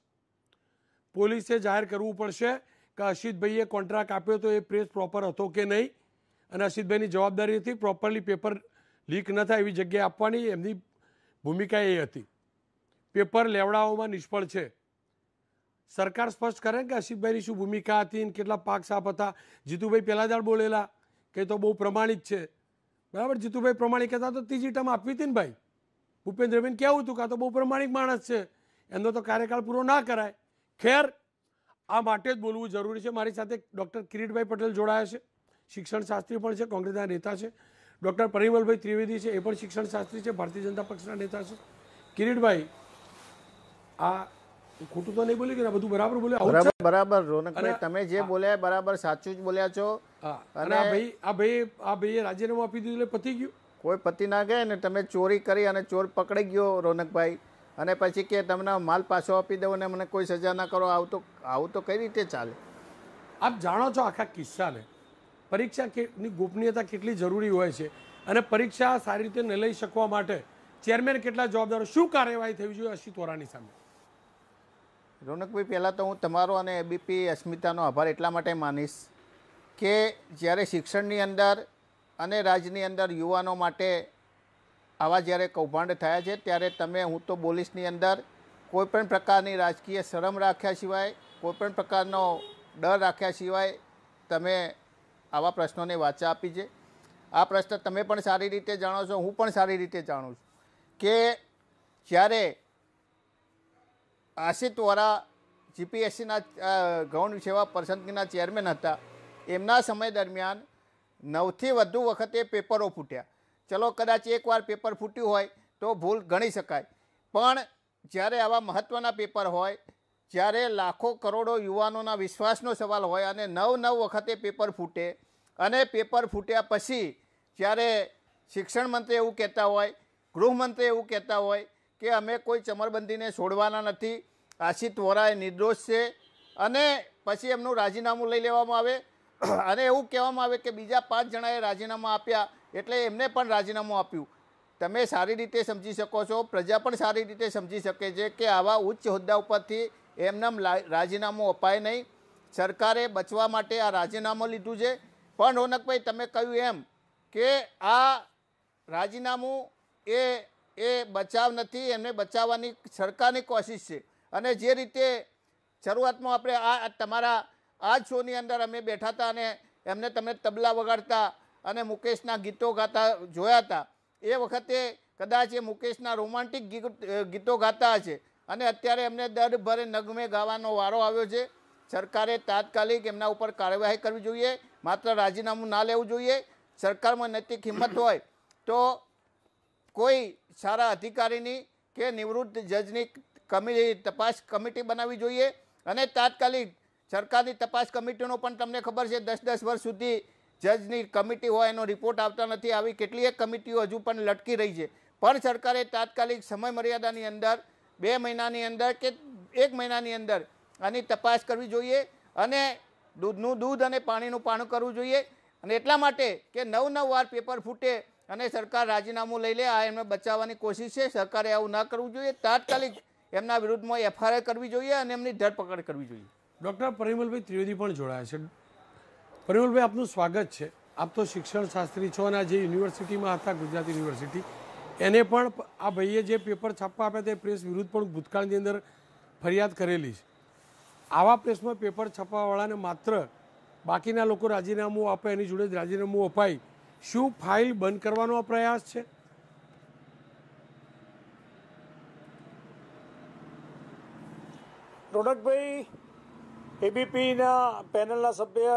પોલીસે જાહેર કરવું પડશે કે અશિતભાઈએ કોન્ટ્રાક્ટ આપ્યો તો એ પ્રેસ પ્રોપર હતો કે નહીં અને અશિતભાઈની જવાબદારી હતી પ્રોપરલી પેપર લીક ન થાય એવી જગ્યાએ આપવાની એમની ભૂમિકા એ હતી પેપર લેવડાવવામાં નિષ્ફળ છે સરકાર સ્પષ્ટ કરે કે આસિફભાઈની શું ભૂમિકા હતી ને કેટલા પાક સાપ હતા જીતુભાઈ પહેલા દાડ બોલેલા કે તો બહુ પ્રમાણિક છે બરાબર જીતુભાઈ પ્રમાણિક હતા તો ત્રીજી ટર્મ આપવી હતી ને ભાઈ ભૂપેન્દ્રબેન કહેવું હતું કે આ તો બહુ પ્રમાણિક માણસ છે એમનો તો કાર્યકાળ પૂરો ના કરાય ખેર આ માટે જ બોલવું જરૂરી છે મારી સાથે ડૉક્ટર કિરીટભાઈ પટેલ જોડાયા છે શિક્ષણશાસ્ત્રી પણ છે કોંગ્રેસના નેતા છે ડૉક્ટર પરિમલભાઈ ત્રિવેદી છે એ પણ શિક્ષણશાસ્ત્રી છે ભારતીય જનતા પક્ષના નેતા છે કિરીટભાઈ આ ખોટું તો નહીં બોલ્યું કે બધું બરાબર બોલ્યો બરાબર બરાબર તમે જે બોલ્યા બરાબર સાચું જ બોલ્યા છો અને આ ભાઈ આ ભાઈ આ ભાઈએ રાજીનામું આપી દીધું એટલે પતી ગયું કોઈ પતિ ના ગયા ને તમે ચોરી કરી અને ચોર પકડી ગયો રોનકભાઈ અને પછી કે તમને માલ પાછો આપી દો ને મને કોઈ સજા ના કરો આવું તો આવું તો કઈ રીતે ચાલે આપ જાણો છો આખા કિસ્સાને પરીક્ષા ની ગોપનીયતા કેટલી જરૂરી હોય છે અને પરીક્ષા સારી રીતે ન લઈ શકવા માટે ચેરમેન કેટલા જવાબદારો શું કાર્યવાહી થવી જોઈએ અશિત વોરાની સામે રોનકભાઈ પહેલાં તો હું તમારો અને એબીપી અસ્મિતાનો આભાર એટલા માટે માનીશ કે જ્યારે શિક્ષણની અંદર અને રાજની અંદર યુવાનો માટે આવા જ્યારે કૌભાંડ થયા છે ત્યારે તમે હું તો બોલીશની અંદર કોઈપણ પ્રકારની રાજકીય શરમ રાખ્યા સિવાય કોઈપણ પ્રકારનો ડર રાખ્યા સિવાય તમે આવા પ્રશ્નોને વાચા આપી છે આ પ્રશ્ન તમે પણ સારી રીતે જાણો છો હું પણ સારી રીતે જાણું છું કે જ્યારે આશિત વોરા જીપીએસસીના ગૌણ સેવા પસંદગીના ચેરમેન હતા એમના સમય દરમિયાન નવથી વધુ વખતે પેપરો ફૂટ્યા ચલો કદાચ એકવાર પેપર ફૂટ્યું હોય તો ભૂલ ગણી શકાય પણ જ્યારે આવા મહત્ત્વના પેપર હોય જ્યારે લાખો કરોડો યુવાનોના વિશ્વાસનો સવાલ હોય અને નવ નવ વખતે પેપર ફૂટે અને પેપર ફૂટ્યા પછી જ્યારે શિક્ષણ મંત્રી એવું કહેતા હોય ગૃહમંત્રી એવું કહેતા હોય કે અમે કોઈ ચમરબંધીને છોડવાના નથી આશિત વોરા એ નિર્દોષ છે અને પછી એમનું રાજીનામું લઈ લેવામાં આવે અને એવું કહેવામાં આવે કે બીજા પાંચ જણાએ રાજીનામું આપ્યા એટલે એમને પણ રાજીનામું આપ્યું તમે સારી રીતે સમજી શકો છો પ્રજા પણ સારી રીતે સમજી શકે છે કે આવા ઉચ્ચ હોદ્દા ઉપરથી એમનામ રાજીનામું અપાય નહીં સરકારે બચવા માટે આ રાજીનામું લીધું છે પણ રોનકભાઈ તમે કહ્યું એમ કે આ રાજીનામું એ એ બચાવ નથી એમને બચાવવાની સરકારની કોશિશ છે અને જે રીતે શરૂઆતમાં આપણે આ તમારા આ શોની અંદર અમે બેઠા હતા અને એમને તમે તબલા વગાડતા અને મુકેશના ગીતો ગાતા જોયા હતા એ વખતે કદાચ એ મુકેશના રોમાન્ટિક ગીતો ગાતા હશે અને અત્યારે એમને દર ભરે નગમે ગાવાનો વારો આવ્યો છે સરકારે તાત્કાલિક એમના ઉપર કાર્યવાહી કરવી જોઈએ માત્ર રાજીનામું ના લેવું જોઈએ સરકારમાં નૈતિક હિંમત હોય તો કોઈ સારા અધિકારીની કે નિવૃત્ત જજની કમિટી તપાસ કમિટી બનાવવી જોઈએ અને તાત્કાલિક સરકારની તપાસ કમિટીનો પણ તમને ખબર છે દસ દસ વર્ષ સુધી જજની કમિટી હોય એનો રિપોર્ટ આવતા નથી આવી કેટલીય કમિટીઓ હજુ પણ લટકી રહી છે પણ સરકારે તાત્કાલિક સમયમર્યાદાની અંદર બે મહિનાની અંદર કે એક મહિનાની અંદર આની તપાસ કરવી જોઈએ અને દૂધનું દૂધ અને પાણીનું પાણી કરવું જોઈએ અને એટલા માટે કે નવ નવ વાર પેપર ફૂટે અને સરકાર રાજીનામું લઈ લે આ એમને બચાવવાની કોશિશ છે સરકારે આવું ના કરવું જોઈએ તાત્કાલિક એમના વિરુદ્ધમાં એફઆઈઆર કરવી જોઈએ અને એમની ધરપકડ કરવી જોઈએ ડૉક્ટર પરિમલભાઈ ત્રિવેદી પણ જોડાયા છે પરિમલભાઈ આપનું સ્વાગત છે આપ તો શિક્ષણ શાસ્ત્રી છો અને જે યુનિવર્સિટીમાં હતા ગુજરાત યુનિવર્સિટી એને પણ આ ભાઈએ જે પેપર છાપવા આપ્યા તે પ્રેસ વિરુદ્ધ પણ ભૂતકાળની અંદર ફરિયાદ કરેલી છે આવા પ્રેસમાં પેપર છાપવાવાળાને માત્ર બાકીના લોકો રાજીનામું આપે એની જોડે જ રાજીનામું અપાય શું ફાઇલ બંધ કરવાનો પ્રયાસ છે રોનકભાઈ એબીપીના પેનલના સભ્ય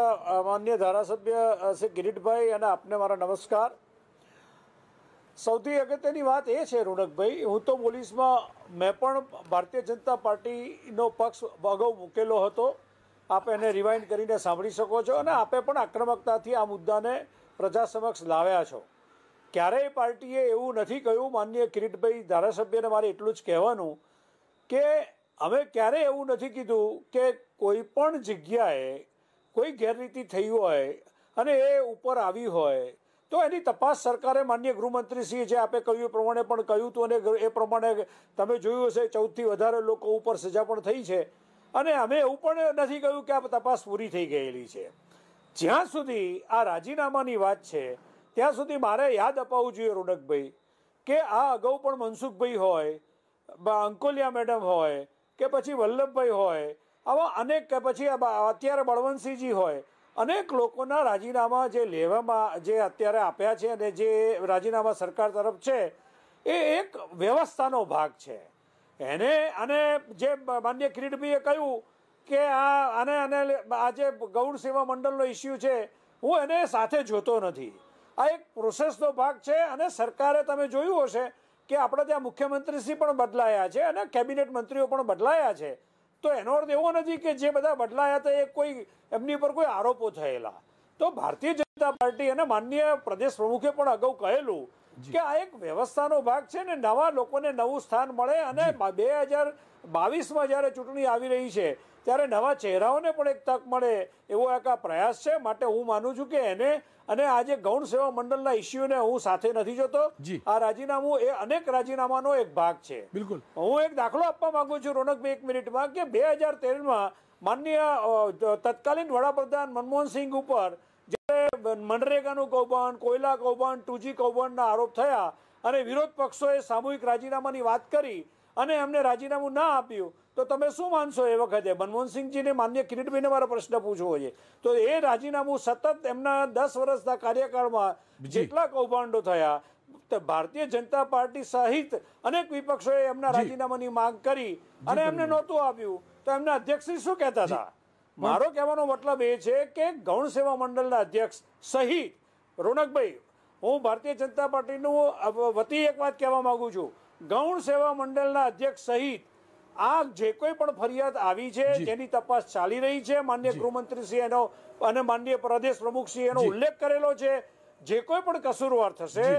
માન્ય ધારાસભ્ય શ્રી ગિરીટભાઈ અને આપને મારા નમસ્કાર સૌથી અગત્યની વાત એ છે રોનકભાઈ હું તો પોલીસમાં મેં પણ ભારતીય જનતા પાર્ટીનો પક્ષ અગાઉ મૂકેલો હતો આપ એને રિવાઇન્ડ કરીને સાંભળી શકો છો અને આપે પણ આક્રમકતાથી આ મુદ્દાને પ્રજા સમક્ષ લાવ્યા છો ક્યારેય પાર્ટીએ એવું નથી કહ્યું માનનીય કિરીટભાઈ ધારાસભ્યને મારે એટલું જ કહેવાનું કે અમે ક્યારેય એવું નથી કીધું કે કોઈ પણ જગ્યાએ કોઈ ગેરરીતિ થઈ હોય અને એ ઉપર આવી હોય તો એની તપાસ સરકારે માન્ય ગૃહમંત્રીશ્રીએ જે આપે કહ્યું એ પ્રમાણે પણ કહ્યું હતું અને એ પ્રમાણે તમે જોયું હશે ચૌદથી વધારે લોકો ઉપર સજા પણ થઈ છે અને અમે એવું પણ નથી કહ્યું કે આ તપાસ પૂરી થઈ ગયેલી છે જ્યાં સુધી આ રાજીનામાની વાત છે ત્યાં સુધી મારે યાદ અપાવવું જોઈએ રોનકભાઈ કે આ અગાઉ પણ મનસુખભાઈ હોય અંકોલિયા મેડમ હોય કે પછી વલ્લભભાઈ હોય આવા અનેક કે પછી અત્યારે બળવંતસિંહજી હોય અનેક લોકોના રાજીનામા જે લેવામાં જે અત્યારે આપ્યા છે અને જે રાજીનામા સરકાર તરફ છે એ એક વ્યવસ્થાનો ભાગ છે એને અને જે માન્ય કિરીટભાઈએ કહ્યું કે આ આને આને આ જે ગૌણ સેવા મંડળનો ઇસ્યુ છે હું એને સાથે જોતો નથી આ એક પ્રોસેસનો ભાગ છે અને સરકારે તમે જોયું હશે કે આપણે ત્યાં મુખ્યમંત્રીશ્રી પણ બદલાયા છે અને કેબિનેટ મંત્રીઓ પણ બદલાયા છે તો એનો અર્થ એવો નથી કે જે બધા બદલાયા હતા એ કોઈ એમની પર કોઈ આરોપો થયેલા તો ભારતીય જનતા પાર્ટી અને માનનીય પ્રદેશ પ્રમુખે પણ અગાઉ કહેલું કે આ એક વ્યવસ્થાનો ભાગ છે ને નવા લોકોને નવું સ્થાન મળે અને બે હજાર બાવીસમાં જ્યારે ચૂંટણી આવી રહી છે ત્યારે નવા ચહેરાઓને પણ એક તક મળે એવો એક આ પ્રયાસ છે માટે હું માનું છું કે એને અને આજે ગૌણ સેવા મંડળના ઇસ્યુને હું સાથે નથી જોતો આ રાજીનામું એ અનેક રાજીનામાનો એક ભાગ છે બિલકુલ હું એક દાખલો આપવા માંગુ છું રોનકભાઈ એક મિનિટમાં કે બે હજાર તેરમાં માનનીય તત્કાલીન વડાપ્રધાન મનમોહનસિંહ ઉપર જ્યારે મનરેગાનું કૌભાંડ કોયલા કૌભાંડ ટુજી કૌભાંડના આરોપ થયા અને વિરોધ પક્ષોએ સામૂહિક રાજીનામાની વાત કરી અને એમને રાજીનામું ના આપ્યું તો તમે શું માનશો એ વખતે મનમોહનસિંહજીને માન્ય કિરીટભાઈને મારો પ્રશ્ન પૂછવો છે તો એ રાજીનામું સતત એમના દસ વર્ષના કાર્યકાળમાં જેટલા કૌભાંડો થયા ભારતીય જનતા પાર્ટી સહિત અનેક વિપક્ષોએ એમના રાજીનામાની માંગ કરી અને એમને નહોતું આપ્યું તો એમના અધ્યક્ષ શું કહેતા હતા મારો કહેવાનો મતલબ એ છે કે ગૌણ સેવા મંડળના અધ્યક્ષ સહિત રોનકભાઈ હું ભારતીય જનતા પાર્ટીનું વતી એક વાત કહેવા માંગુ છું ગૌણ સેવા મંડળના અધ્યક્ષ સહિત આ જે કોઈ પણ ફરિયાદ આવી છે જેની તપાસ ચાલી રહી છે માન્ય ગૃહમંત્રીશ્રી એનો અને માન્ય પ્રદેશ પ્રમુખશ્રી એનો ઉલ્લેખ કરેલો છે જે કોઈ પણ કસૂરવાર થશે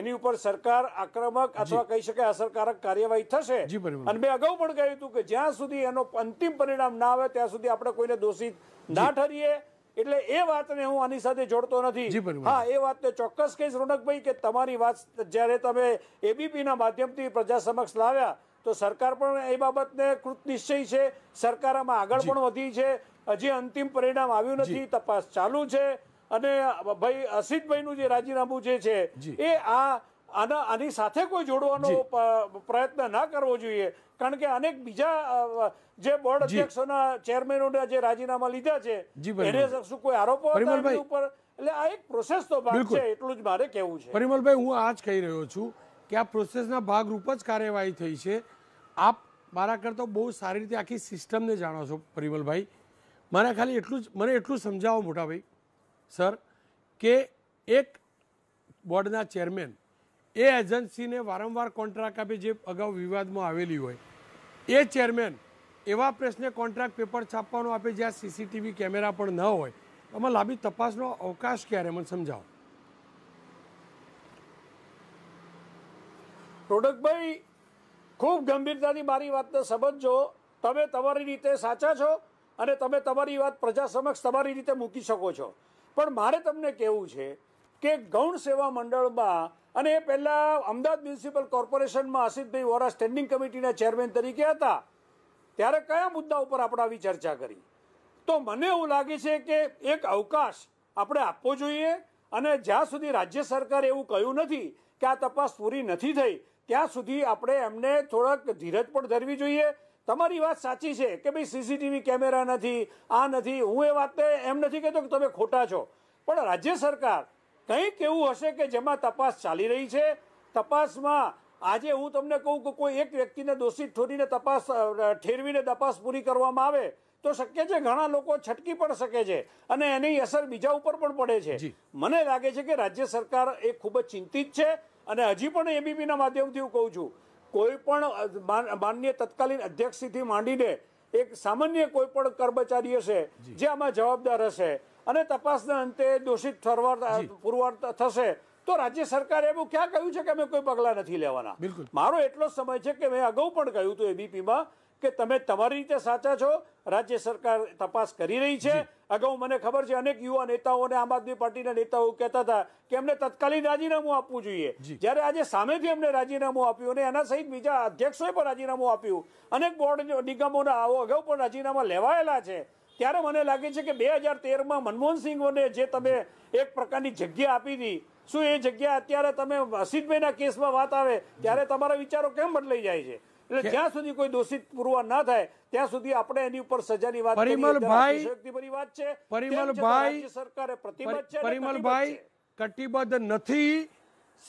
એની ઉપર સરકાર આક્રમક અથવા કહી શકાય અસરકારક કાર્યવાહી થશે અને મેં અગાઉ પણ કહ્યું હતું કે જ્યાં સુધી એનો અંતિમ પરિણામ ના આવે ત્યાં સુધી આપણે કોઈને દોષિત ના ઠરીએ એટલે એ વાતને હું આની સાથે જોડતો નથી હા એ વાત ચોક્કસ કહીશ રોનકભાઈ કે તમારી વાત જ્યારે તમે એબીપીના માધ્યમથી પ્રજા સમક્ષ લાવ્યા તો સરકાર પણ એ બાબતને કૃત નિશ્ચય છે સરકાર આમાં આગળ પણ વધી છે હજી અંતિમ પરિણામ આવ્યું નથી તપાસ ચાલુ છે અને ભાઈ અસિતભાઈનું જે રાજીનામું જે છે એ આ આના આની સાથે કોઈ જોડવાનો પ્રયત્ન ના કરવો જોઈએ કારણ કે અનેક બીજા જે બોર્ડ અધ્યક્ષોના ચેરમેનોના જે રાજીનામા લીધા છે એને શું કોઈ આરોપો ઉપર એટલે આ એક પ્રોસેસ તો ભાગ છે એટલું જ મારે કહેવું છે પરિમલભાઈ હું આ જ કહી રહ્યો છું કે આ પ્રોસેસના ભાગ રૂપ જ કાર્યવાહી થઈ છે આપ મારા કરતાં બહુ સારી રીતે આખી સિસ્ટમને જાણો છો પરિમલભાઈ મારે ખાલી એટલું જ મને એટલું સમજાવો મોટાભાઈ સર કે એક બોર્ડના ચેરમેન એ એજન્સીને વારંવાર કોન્ટ્રાક્ટ આપે જે અગાઉ વિવાદમાં આવેલી હોય એ ચેરમેન એવા પ્રેસને કોન્ટ્રાક્ટ પેપર છાપવાનો આપે જ્યાં સીસીટીવી કેમેરા પણ ન હોય આમાં લાંબી તપાસનો અવકાશ ક્યારે મને સમજાવો રોડકભાઈ ખૂબ ગંભીરતાથી મારી વાતને સમજજો તમે તમારી રીતે સાચા છો અને તમે તમારી વાત પ્રજા સમક્ષ તમારી રીતે મૂકી શકો છો પણ મારે તમને કહેવું છે કે ગૌણ સેવા મંડળમાં અને એ પહેલાં અમદાવાદ મ્યુનિસિપલ કોર્પોરેશનમાં આસિફભાઈ વોરા સ્ટેન્ડિંગ કમિટીના ચેરમેન તરીકે હતા ત્યારે કયા મુદ્દા ઉપર આપણે આવી ચર્ચા કરી તો મને એવું લાગે છે કે એક અવકાશ આપણે આપવો જોઈએ અને જ્યાં સુધી રાજ્ય સરકારે એવું કહ્યું નથી કે આ તપાસ પૂરી નથી થઈ ત્યાં સુધી આપણે એમને થોડાક ધીરજ પણ ધરવી જોઈએ તમારી વાત સાચી છે કે ભાઈ સીસીટીવી કેમેરા નથી આ નથી હું એ વાત એમ નથી કહેતો કે તમે ખોટા છો પણ રાજ્ય સરકાર કંઈક એવું હશે કે જેમાં તપાસ ચાલી રહી છે તપાસમાં આજે હું તમને કહું કે કોઈ એક વ્યક્તિને દોષિત ઠોરીને તપાસ ઠેરવીને તપાસ પૂરી કરવામાં આવે તો શક્ય છે ઘણા લોકો છટકી પણ શકે છે અને એની અસર બીજા ઉપર પણ પડે છે મને લાગે છે કે રાજ્ય સરકાર એ ખૂબ જ ચિંતિત છે અને હજી પણ એબીપીના માધ્યમથી હું કહું છું કોઈ પણ માન્ય તત્કાલીન અધ્યક્ષથી માંડીને એક સામાન્ય કોઈ પણ કર્મચારી હશે જે આમાં જવાબદાર હશે અને તપાસના અંતે દોષિત ઠરવાર પુરવાર થશે તો રાજ્ય સરકારે એવું ક્યાં કહ્યું છે કે અમે કોઈ પગલાં નથી લેવાના મારો એટલો સમય છે કે મેં અગાઉ પણ કહ્યું હતું એબીપીમાં કે તમે તમારી રીતે સાચા છો રાજ્ય સરકાર તપાસ કરી રહી છે અગાઉ મને ખબર છે અનેક યુવા નેતાઓને આમ આદમી પાર્ટીના નેતાઓ કહેતા હતા કે એમને તત્કાલીન રાજીનામું આપવું જોઈએ જ્યારે આજે સામેથી એમને રાજીનામું આપ્યું અને એના સહિત બીજા અધ્યક્ષોએ પણ રાજીનામું આપ્યું અનેક બોર્ડ નિગમોના આવો અગાઉ પણ રાજીનામા લેવાયેલા છે ત્યારે મને લાગે છે કે બે હજાર તેરમાં મનમોહનસિંહને જે તમે એક પ્રકારની જગ્યા આપી હતી શું એ જગ્યા અત્યારે તમે હસીદભાઈના કેસમાં વાત આવે ત્યારે તમારા વિચારો કેમ બદલાઈ જાય છે એટલે જ્યાં સુધી કોઈ દોષિત પુરવા ના થાય ત્યાં સુધી આપણે એની ઉપર સજાની વાત પરિમલભાઈ વાત છે પરિમલભાઈ સરકારે પ્રતિબદ્ધ છે પરિમલભાઈ કટિબદ્ધ નથી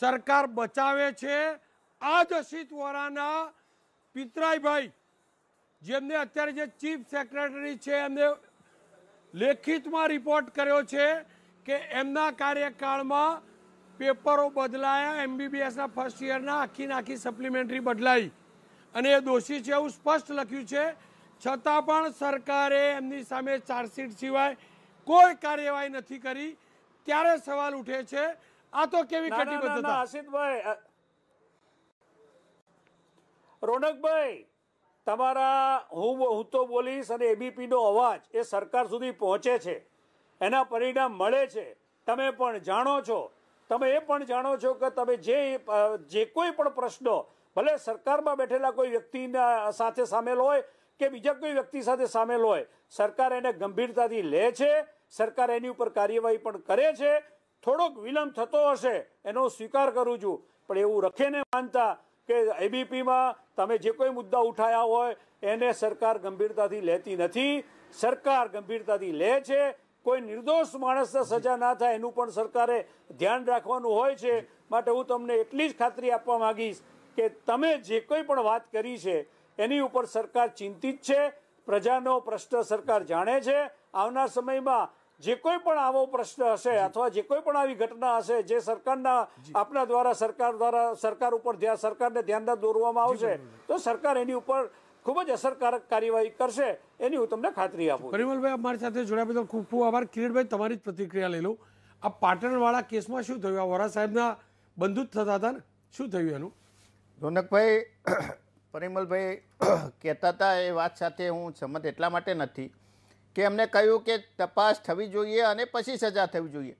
સરકાર બચાવે છે આ દોષિત વોરાના પિતરાઈભાઈ જેમને અત્યારે જે ચીફ સેક્રેટરી છે એમને લેખિતમાં રિપોર્ટ કર્યો છે કે એમના કાર્યકાળમાં પેપરો બદલાયા એમબીબીએસના ફર્સ્ટ યરના આખી નાખી સપ્લિમેન્ટરી બદલાઈ અને એ દોષી છે એવું સ્પષ્ટ લખ્યું છે છતાં પણ સરકારે એમની સામે ચાર્જશીટ સિવાય કોઈ કાર્યવાહી નથી કરી ત્યારે સવાલ ઉઠે છે આ તો કેવી કટિબદ્ધતા આશિતભાઈ રોનકભાઈ તમારા હું હું તો બોલીશ અને એબીપીનો અવાજ એ સરકાર સુધી પહોંચે છે એના પરિણામ મળે છે તમે પણ જાણો છો તમે એ પણ જાણો છો કે તમે જે જે કોઈ પણ પ્રશ્નો ભલે સરકારમાં બેઠેલા કોઈ વ્યક્તિના સાથે સામેલ હોય કે બીજા કોઈ વ્યક્તિ સાથે સામેલ હોય સરકાર એને ગંભીરતાથી લે છે સરકાર એની ઉપર કાર્યવાહી પણ કરે છે થોડોક વિલંબ થતો હશે એનો સ્વીકાર કરું છું પણ એવું રખેને માનતા કે એબીપીમાં તમે જે કોઈ મુદ્દા ઉઠાયા હોય એને સરકાર ગંભીરતાથી લેતી નથી સરકાર ગંભીરતાથી લે છે કોઈ નિર્દોષ માણસને સજા ના થાય એનું પણ સરકારે ધ્યાન રાખવાનું હોય છે માટે હું તમને એટલી જ ખાતરી આપવા માગીશ કે તમે જે કોઈ પણ વાત કરી છે એની ઉપર સરકાર ચિંતિત છે પ્રજાનો પ્રશ્ન સરકાર જાણે છે આવનાર સમયમાં જે કોઈ પણ આવો પ્રશ્ન હશે અથવા જે કોઈ પણ આવી ઘટના હશે જે સરકારના આપના દ્વારા સરકાર દ્વારા સરકાર ઉપર ધ્યાન સરકારને ધ્યાન દોરવામાં આવશે તો સરકાર એની ઉપર ખૂબ જ અસરકારક કાર્યવાહી કરશે એની હું તમને ખાતરી આપું પરિમલભાઈ અમારી સાથે જોડાયા બદલ ખૂબ ખૂબ આભાર કિરીટભાઈ તમારી જ પ્રતિક્રિયા લઈ લઉં આ પાટણવાળા કેસમાં શું થયું આ વોરા સાહેબના બંધુ થતા હતા ને શું થયું એનું રોનકભાઈ પરિમલભાઈ કહેતા હતા એ વાત સાથે હું સંમત એટલા માટે નથી કે એમને કહ્યું કે તપાસ થવી જોઈએ અને પછી સજા થવી જોઈએ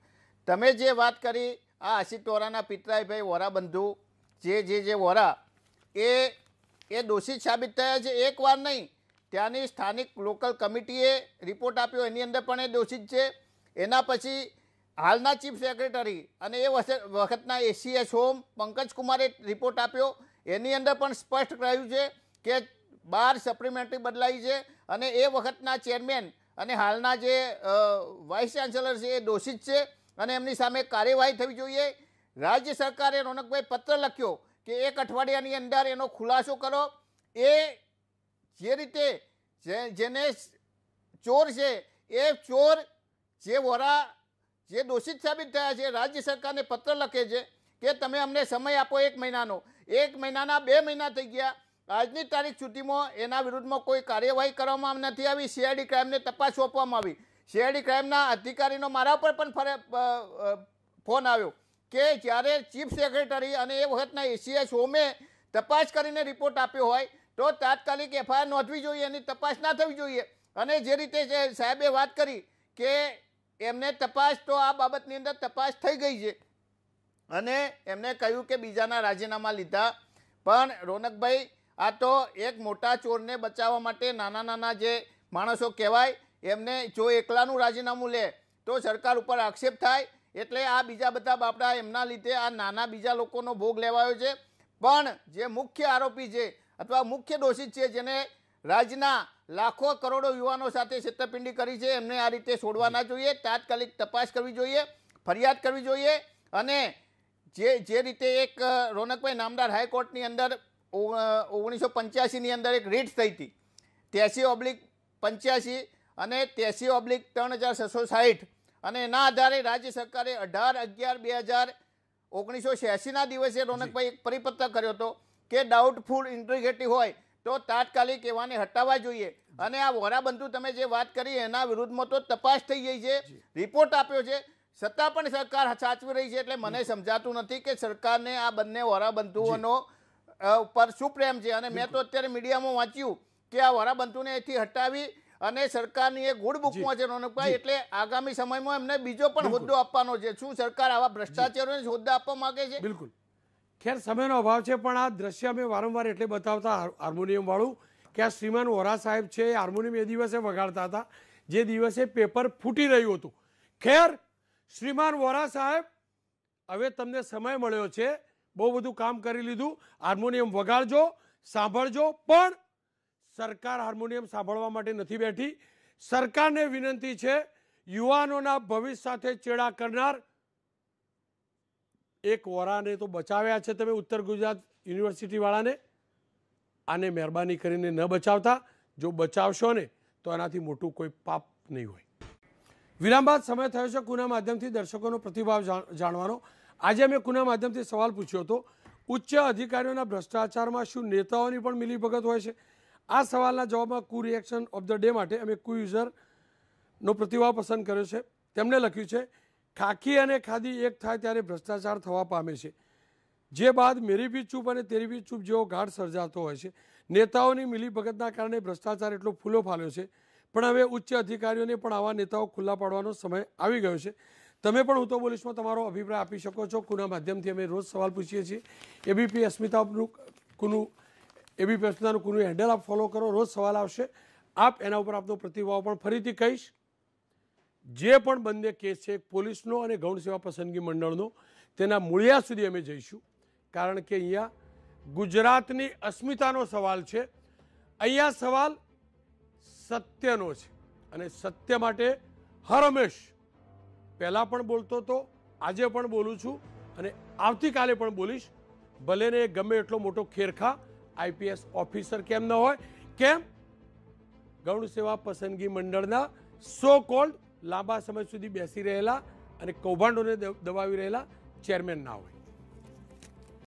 તમે જે વાત કરી આ આશિત વોરાના પિતરાઈભાઈ વોરા બંધુ જે જે જે વોરા એ એ દોષિત સાબિત થયા છે એકવાર નહીં ત્યાંની સ્થાનિક લોકલ કમિટીએ રિપોર્ટ આપ્યો એની અંદર પણ એ દોષિત છે એના પછી હાલના ચીફ સેક્રેટરી અને એ વખતના એસીએસ હોમ પંકજકુમારે રિપોર્ટ આપ્યો એની અંદર પણ સ્પષ્ટ કહ્યું છે કે બાર સપ્લિમેન્ટરી બદલાઈ છે અને એ વખતના ચેરમેન અને હાલના જે વાઇસ ચાન્સેલર છે એ દોષિત છે અને એમની સામે કાર્યવાહી થવી જોઈએ રાજ્ય સરકારે રોનકભાઈ પત્ર લખ્યો કે એક અઠવાડિયાની અંદર એનો ખુલાસો કરો એ જે રીતે જેને ચોર છે એ ચોર જે વોરા જે દોષિત સાબિત થયા છે રાજ્ય સરકારને પત્ર લખે છે કે તમે અમને સમય આપો એક મહિનાનો એક મહિનાના બે મહિના થઈ ગયા આજની તારીખ સુધીમાં એના વિરુદ્ધમાં કોઈ કાર્યવાહી કરવામાં નથી આવી સીઆઈડી ક્રાઇમને તપાસ સોંપવામાં આવી સીઆઈડી ક્રાઇમના અધિકારીનો મારા પર પણ ફોન આવ્યો કે જ્યારે ચીફ સેક્રેટરી અને એ વખતના એસીએસ હોમે તપાસ કરીને રિપોર્ટ આપ્યો હોય તો તાત્કાલિક એફઆઈઆર નોંધવી જોઈએ એની તપાસ ના થવી જોઈએ અને જે રીતે સાહેબે વાત કરી કે એમને તપાસ તો આ બાબતની અંદર તપાસ થઈ ગઈ છે અને એમને કહ્યું કે બીજાના રાજીનામા લીધા પણ રોનકભાઈ આ તો એક મોટા ચોરને બચાવવા માટે નાના નાના જે માણસો કહેવાય એમને જો એકલાનું રાજીનામું લે તો સરકાર ઉપર આક્ષેપ થાય એટલે આ બીજા બધા બાપડા એમના લીધે આ નાના બીજા લોકોનો ભોગ લેવાયો છે પણ જે મુખ્ય આરોપી છે અથવા મુખ્ય દોષિત છે જેને રાજ્યના લાખો કરોડો યુવાનો સાથે છેતરપિંડી કરી છે એમને આ રીતે છોડવાના જોઈએ તાત્કાલિક તપાસ કરવી જોઈએ ફરિયાદ કરવી જોઈએ અને જે જે રીતે એક રોનકભાઈ નામદાર હાઈકોર્ટની અંદર ઓગણીસો પંચ્યાસીની અંદર એક રીટ થઈ હતી ત્યાંસી ઓબ્લિક પંચ્યાસી અને ત્યાંસી ઓબ્લિક ત્રણ હજાર છસો સાહીઠ અને એના આધારે રાજ્ય સરકારે અઢાર અગિયાર બે હજાર ઓગણીસો છ્યાસીના દિવસે રોનકભાઈ એક પરિપત્ર કર્યો હતો કે ડાઉટફુલ ઇન્ટ્રીગેટી હોય તો તાત્કાલિક એવાને હટાવવા જોઈએ અને આ વોરાબંધુ તમે જે વાત કરી એના વિરુદ્ધમાં તો તપાસ થઈ ગઈ છે રિપોર્ટ આપ્યો છે છતાં પણ સરકાર સાચવી રહી છે એટલે મને સમજાતું નથી કે સરકારને આ બંને વોરાબંધુઓનો પર શું પ્રેમ છે અને મેં તો અત્યારે મીડિયામાં વાંચ્યું કે આ વરાબંધુને અહીંથી હટાવી અને સરકારની એ ગુડ બુકમાં છે રોનકભાઈ એટલે આગામી સમયમાં એમને બીજો પણ હોદ્દો આપવાનો છે શું સરકાર આવા ભ્રષ્ટાચારોને હોદ્દા આપવા માંગે છે બિલકુલ ખેર સમયનો અભાવ છે પણ આ દ્રશ્ય અમે વારંવાર એટલે બતાવતા હાર્મોનિયમવાળું કે આ શ્રીમાન વોરા સાહેબ છે હાર્મોનિયમ એ દિવસે વગાડતા હતા જે દિવસે પેપર ફૂટી રહ્યું હતું ખેર શ્રીમાન વોરા સાહેબ હવે તમને સમય મળ્યો છે બહુ બધું કામ કરી લીધું હાર્મોનિયમ વગાડજો સાંભળજો પણ સરકાર હાર્મોનિયમ સાંભળવા માટે નથી બેઠી સરકારને વિનંતી છે યુવાનોના ભવિષ્ય સાથે ચેડા કરનાર એક વોરાને તો બચાવ્યા છે તમે ઉત્તર ગુજરાત યુનિવર્સિટીવાળાને આને મહેરબાની કરીને ન બચાવતા જો બચાવશો ને તો આનાથી મોટું કોઈ પાપ નહીં હોય વિરામ બાદ સમય થયો છે કોના માધ્યમથી દર્શકોનો પ્રતિભાવ જાણવાનો આજે મેં કુના માધ્યમથી સવાલ પૂછ્યો હતો ઉચ્ચ અધિકારીઓના ભ્રષ્ટાચારમાં શું નેતાઓની પણ મિલીભગત હોય છે આ સવાલના જવાબમાં કુ રિએક્શન ઓફ ધ ડે માટે અમે કુ યુઝરનો પ્રતિભાવ પસંદ કર્યો છે તેમણે લખ્યું છે ખાખી અને ખાદી એક થાય ત્યારે ભ્રષ્ટાચાર થવા પામે છે જે બાદ મેરી બી ચૂપ અને તેરી બી ચૂપ જેવો ગાઢ સર્જાતો હોય છે નેતાઓની મિલીભગતના કારણે ભ્રષ્ટાચાર એટલો ફૂલો ફાલ્યો છે પણ હવે ઉચ્ચ અધિકારીઓને પણ આવા નેતાઓ ખુલ્લા પાડવાનો સમય આવી ગયો છે તમે પણ હું તો બોલીશમાં તમારો અભિપ્રાય આપી શકો છો કુના માધ્યમથી અમે રોજ સવાલ પૂછીએ છીએ એબીપી અસ્મિતાનું કુનું એબીપી અસ્મિતાનું કુનું હેન્ડલ આપ ફોલો કરો રોજ સવાલ આવશે આપ એના ઉપર આપનો પ્રતિભાવ પણ ફરીથી કહીશ જે પણ બંને કેસ છે પોલીસનો અને ગૌણ સેવા પસંદગી મંડળનો તેના મૂળિયા સુધી અમે જઈશું કારણ કે અહીંયા ગુજરાતની અસ્મિતાનો સવાલ છે અહીંયા સવાલ સત્યનો છે અને સત્ય માટે હર હંમેશ પહેલાં પણ બોલતો હતો આજે પણ બોલું છું અને આવતીકાલે પણ બોલીશ ભલે ને ગમે એટલો મોટો ખેરખા આઈપીએસ ઓફિસર કેમ ન હોય કેમ ગૌણ સેવા પસંદગી મંડળના સો કોલ્ડ લાંબા સમય સુધી બેસી રહેલા અને કૌભાંડોને દબાવી રહેલા ચેરમેન ના હોય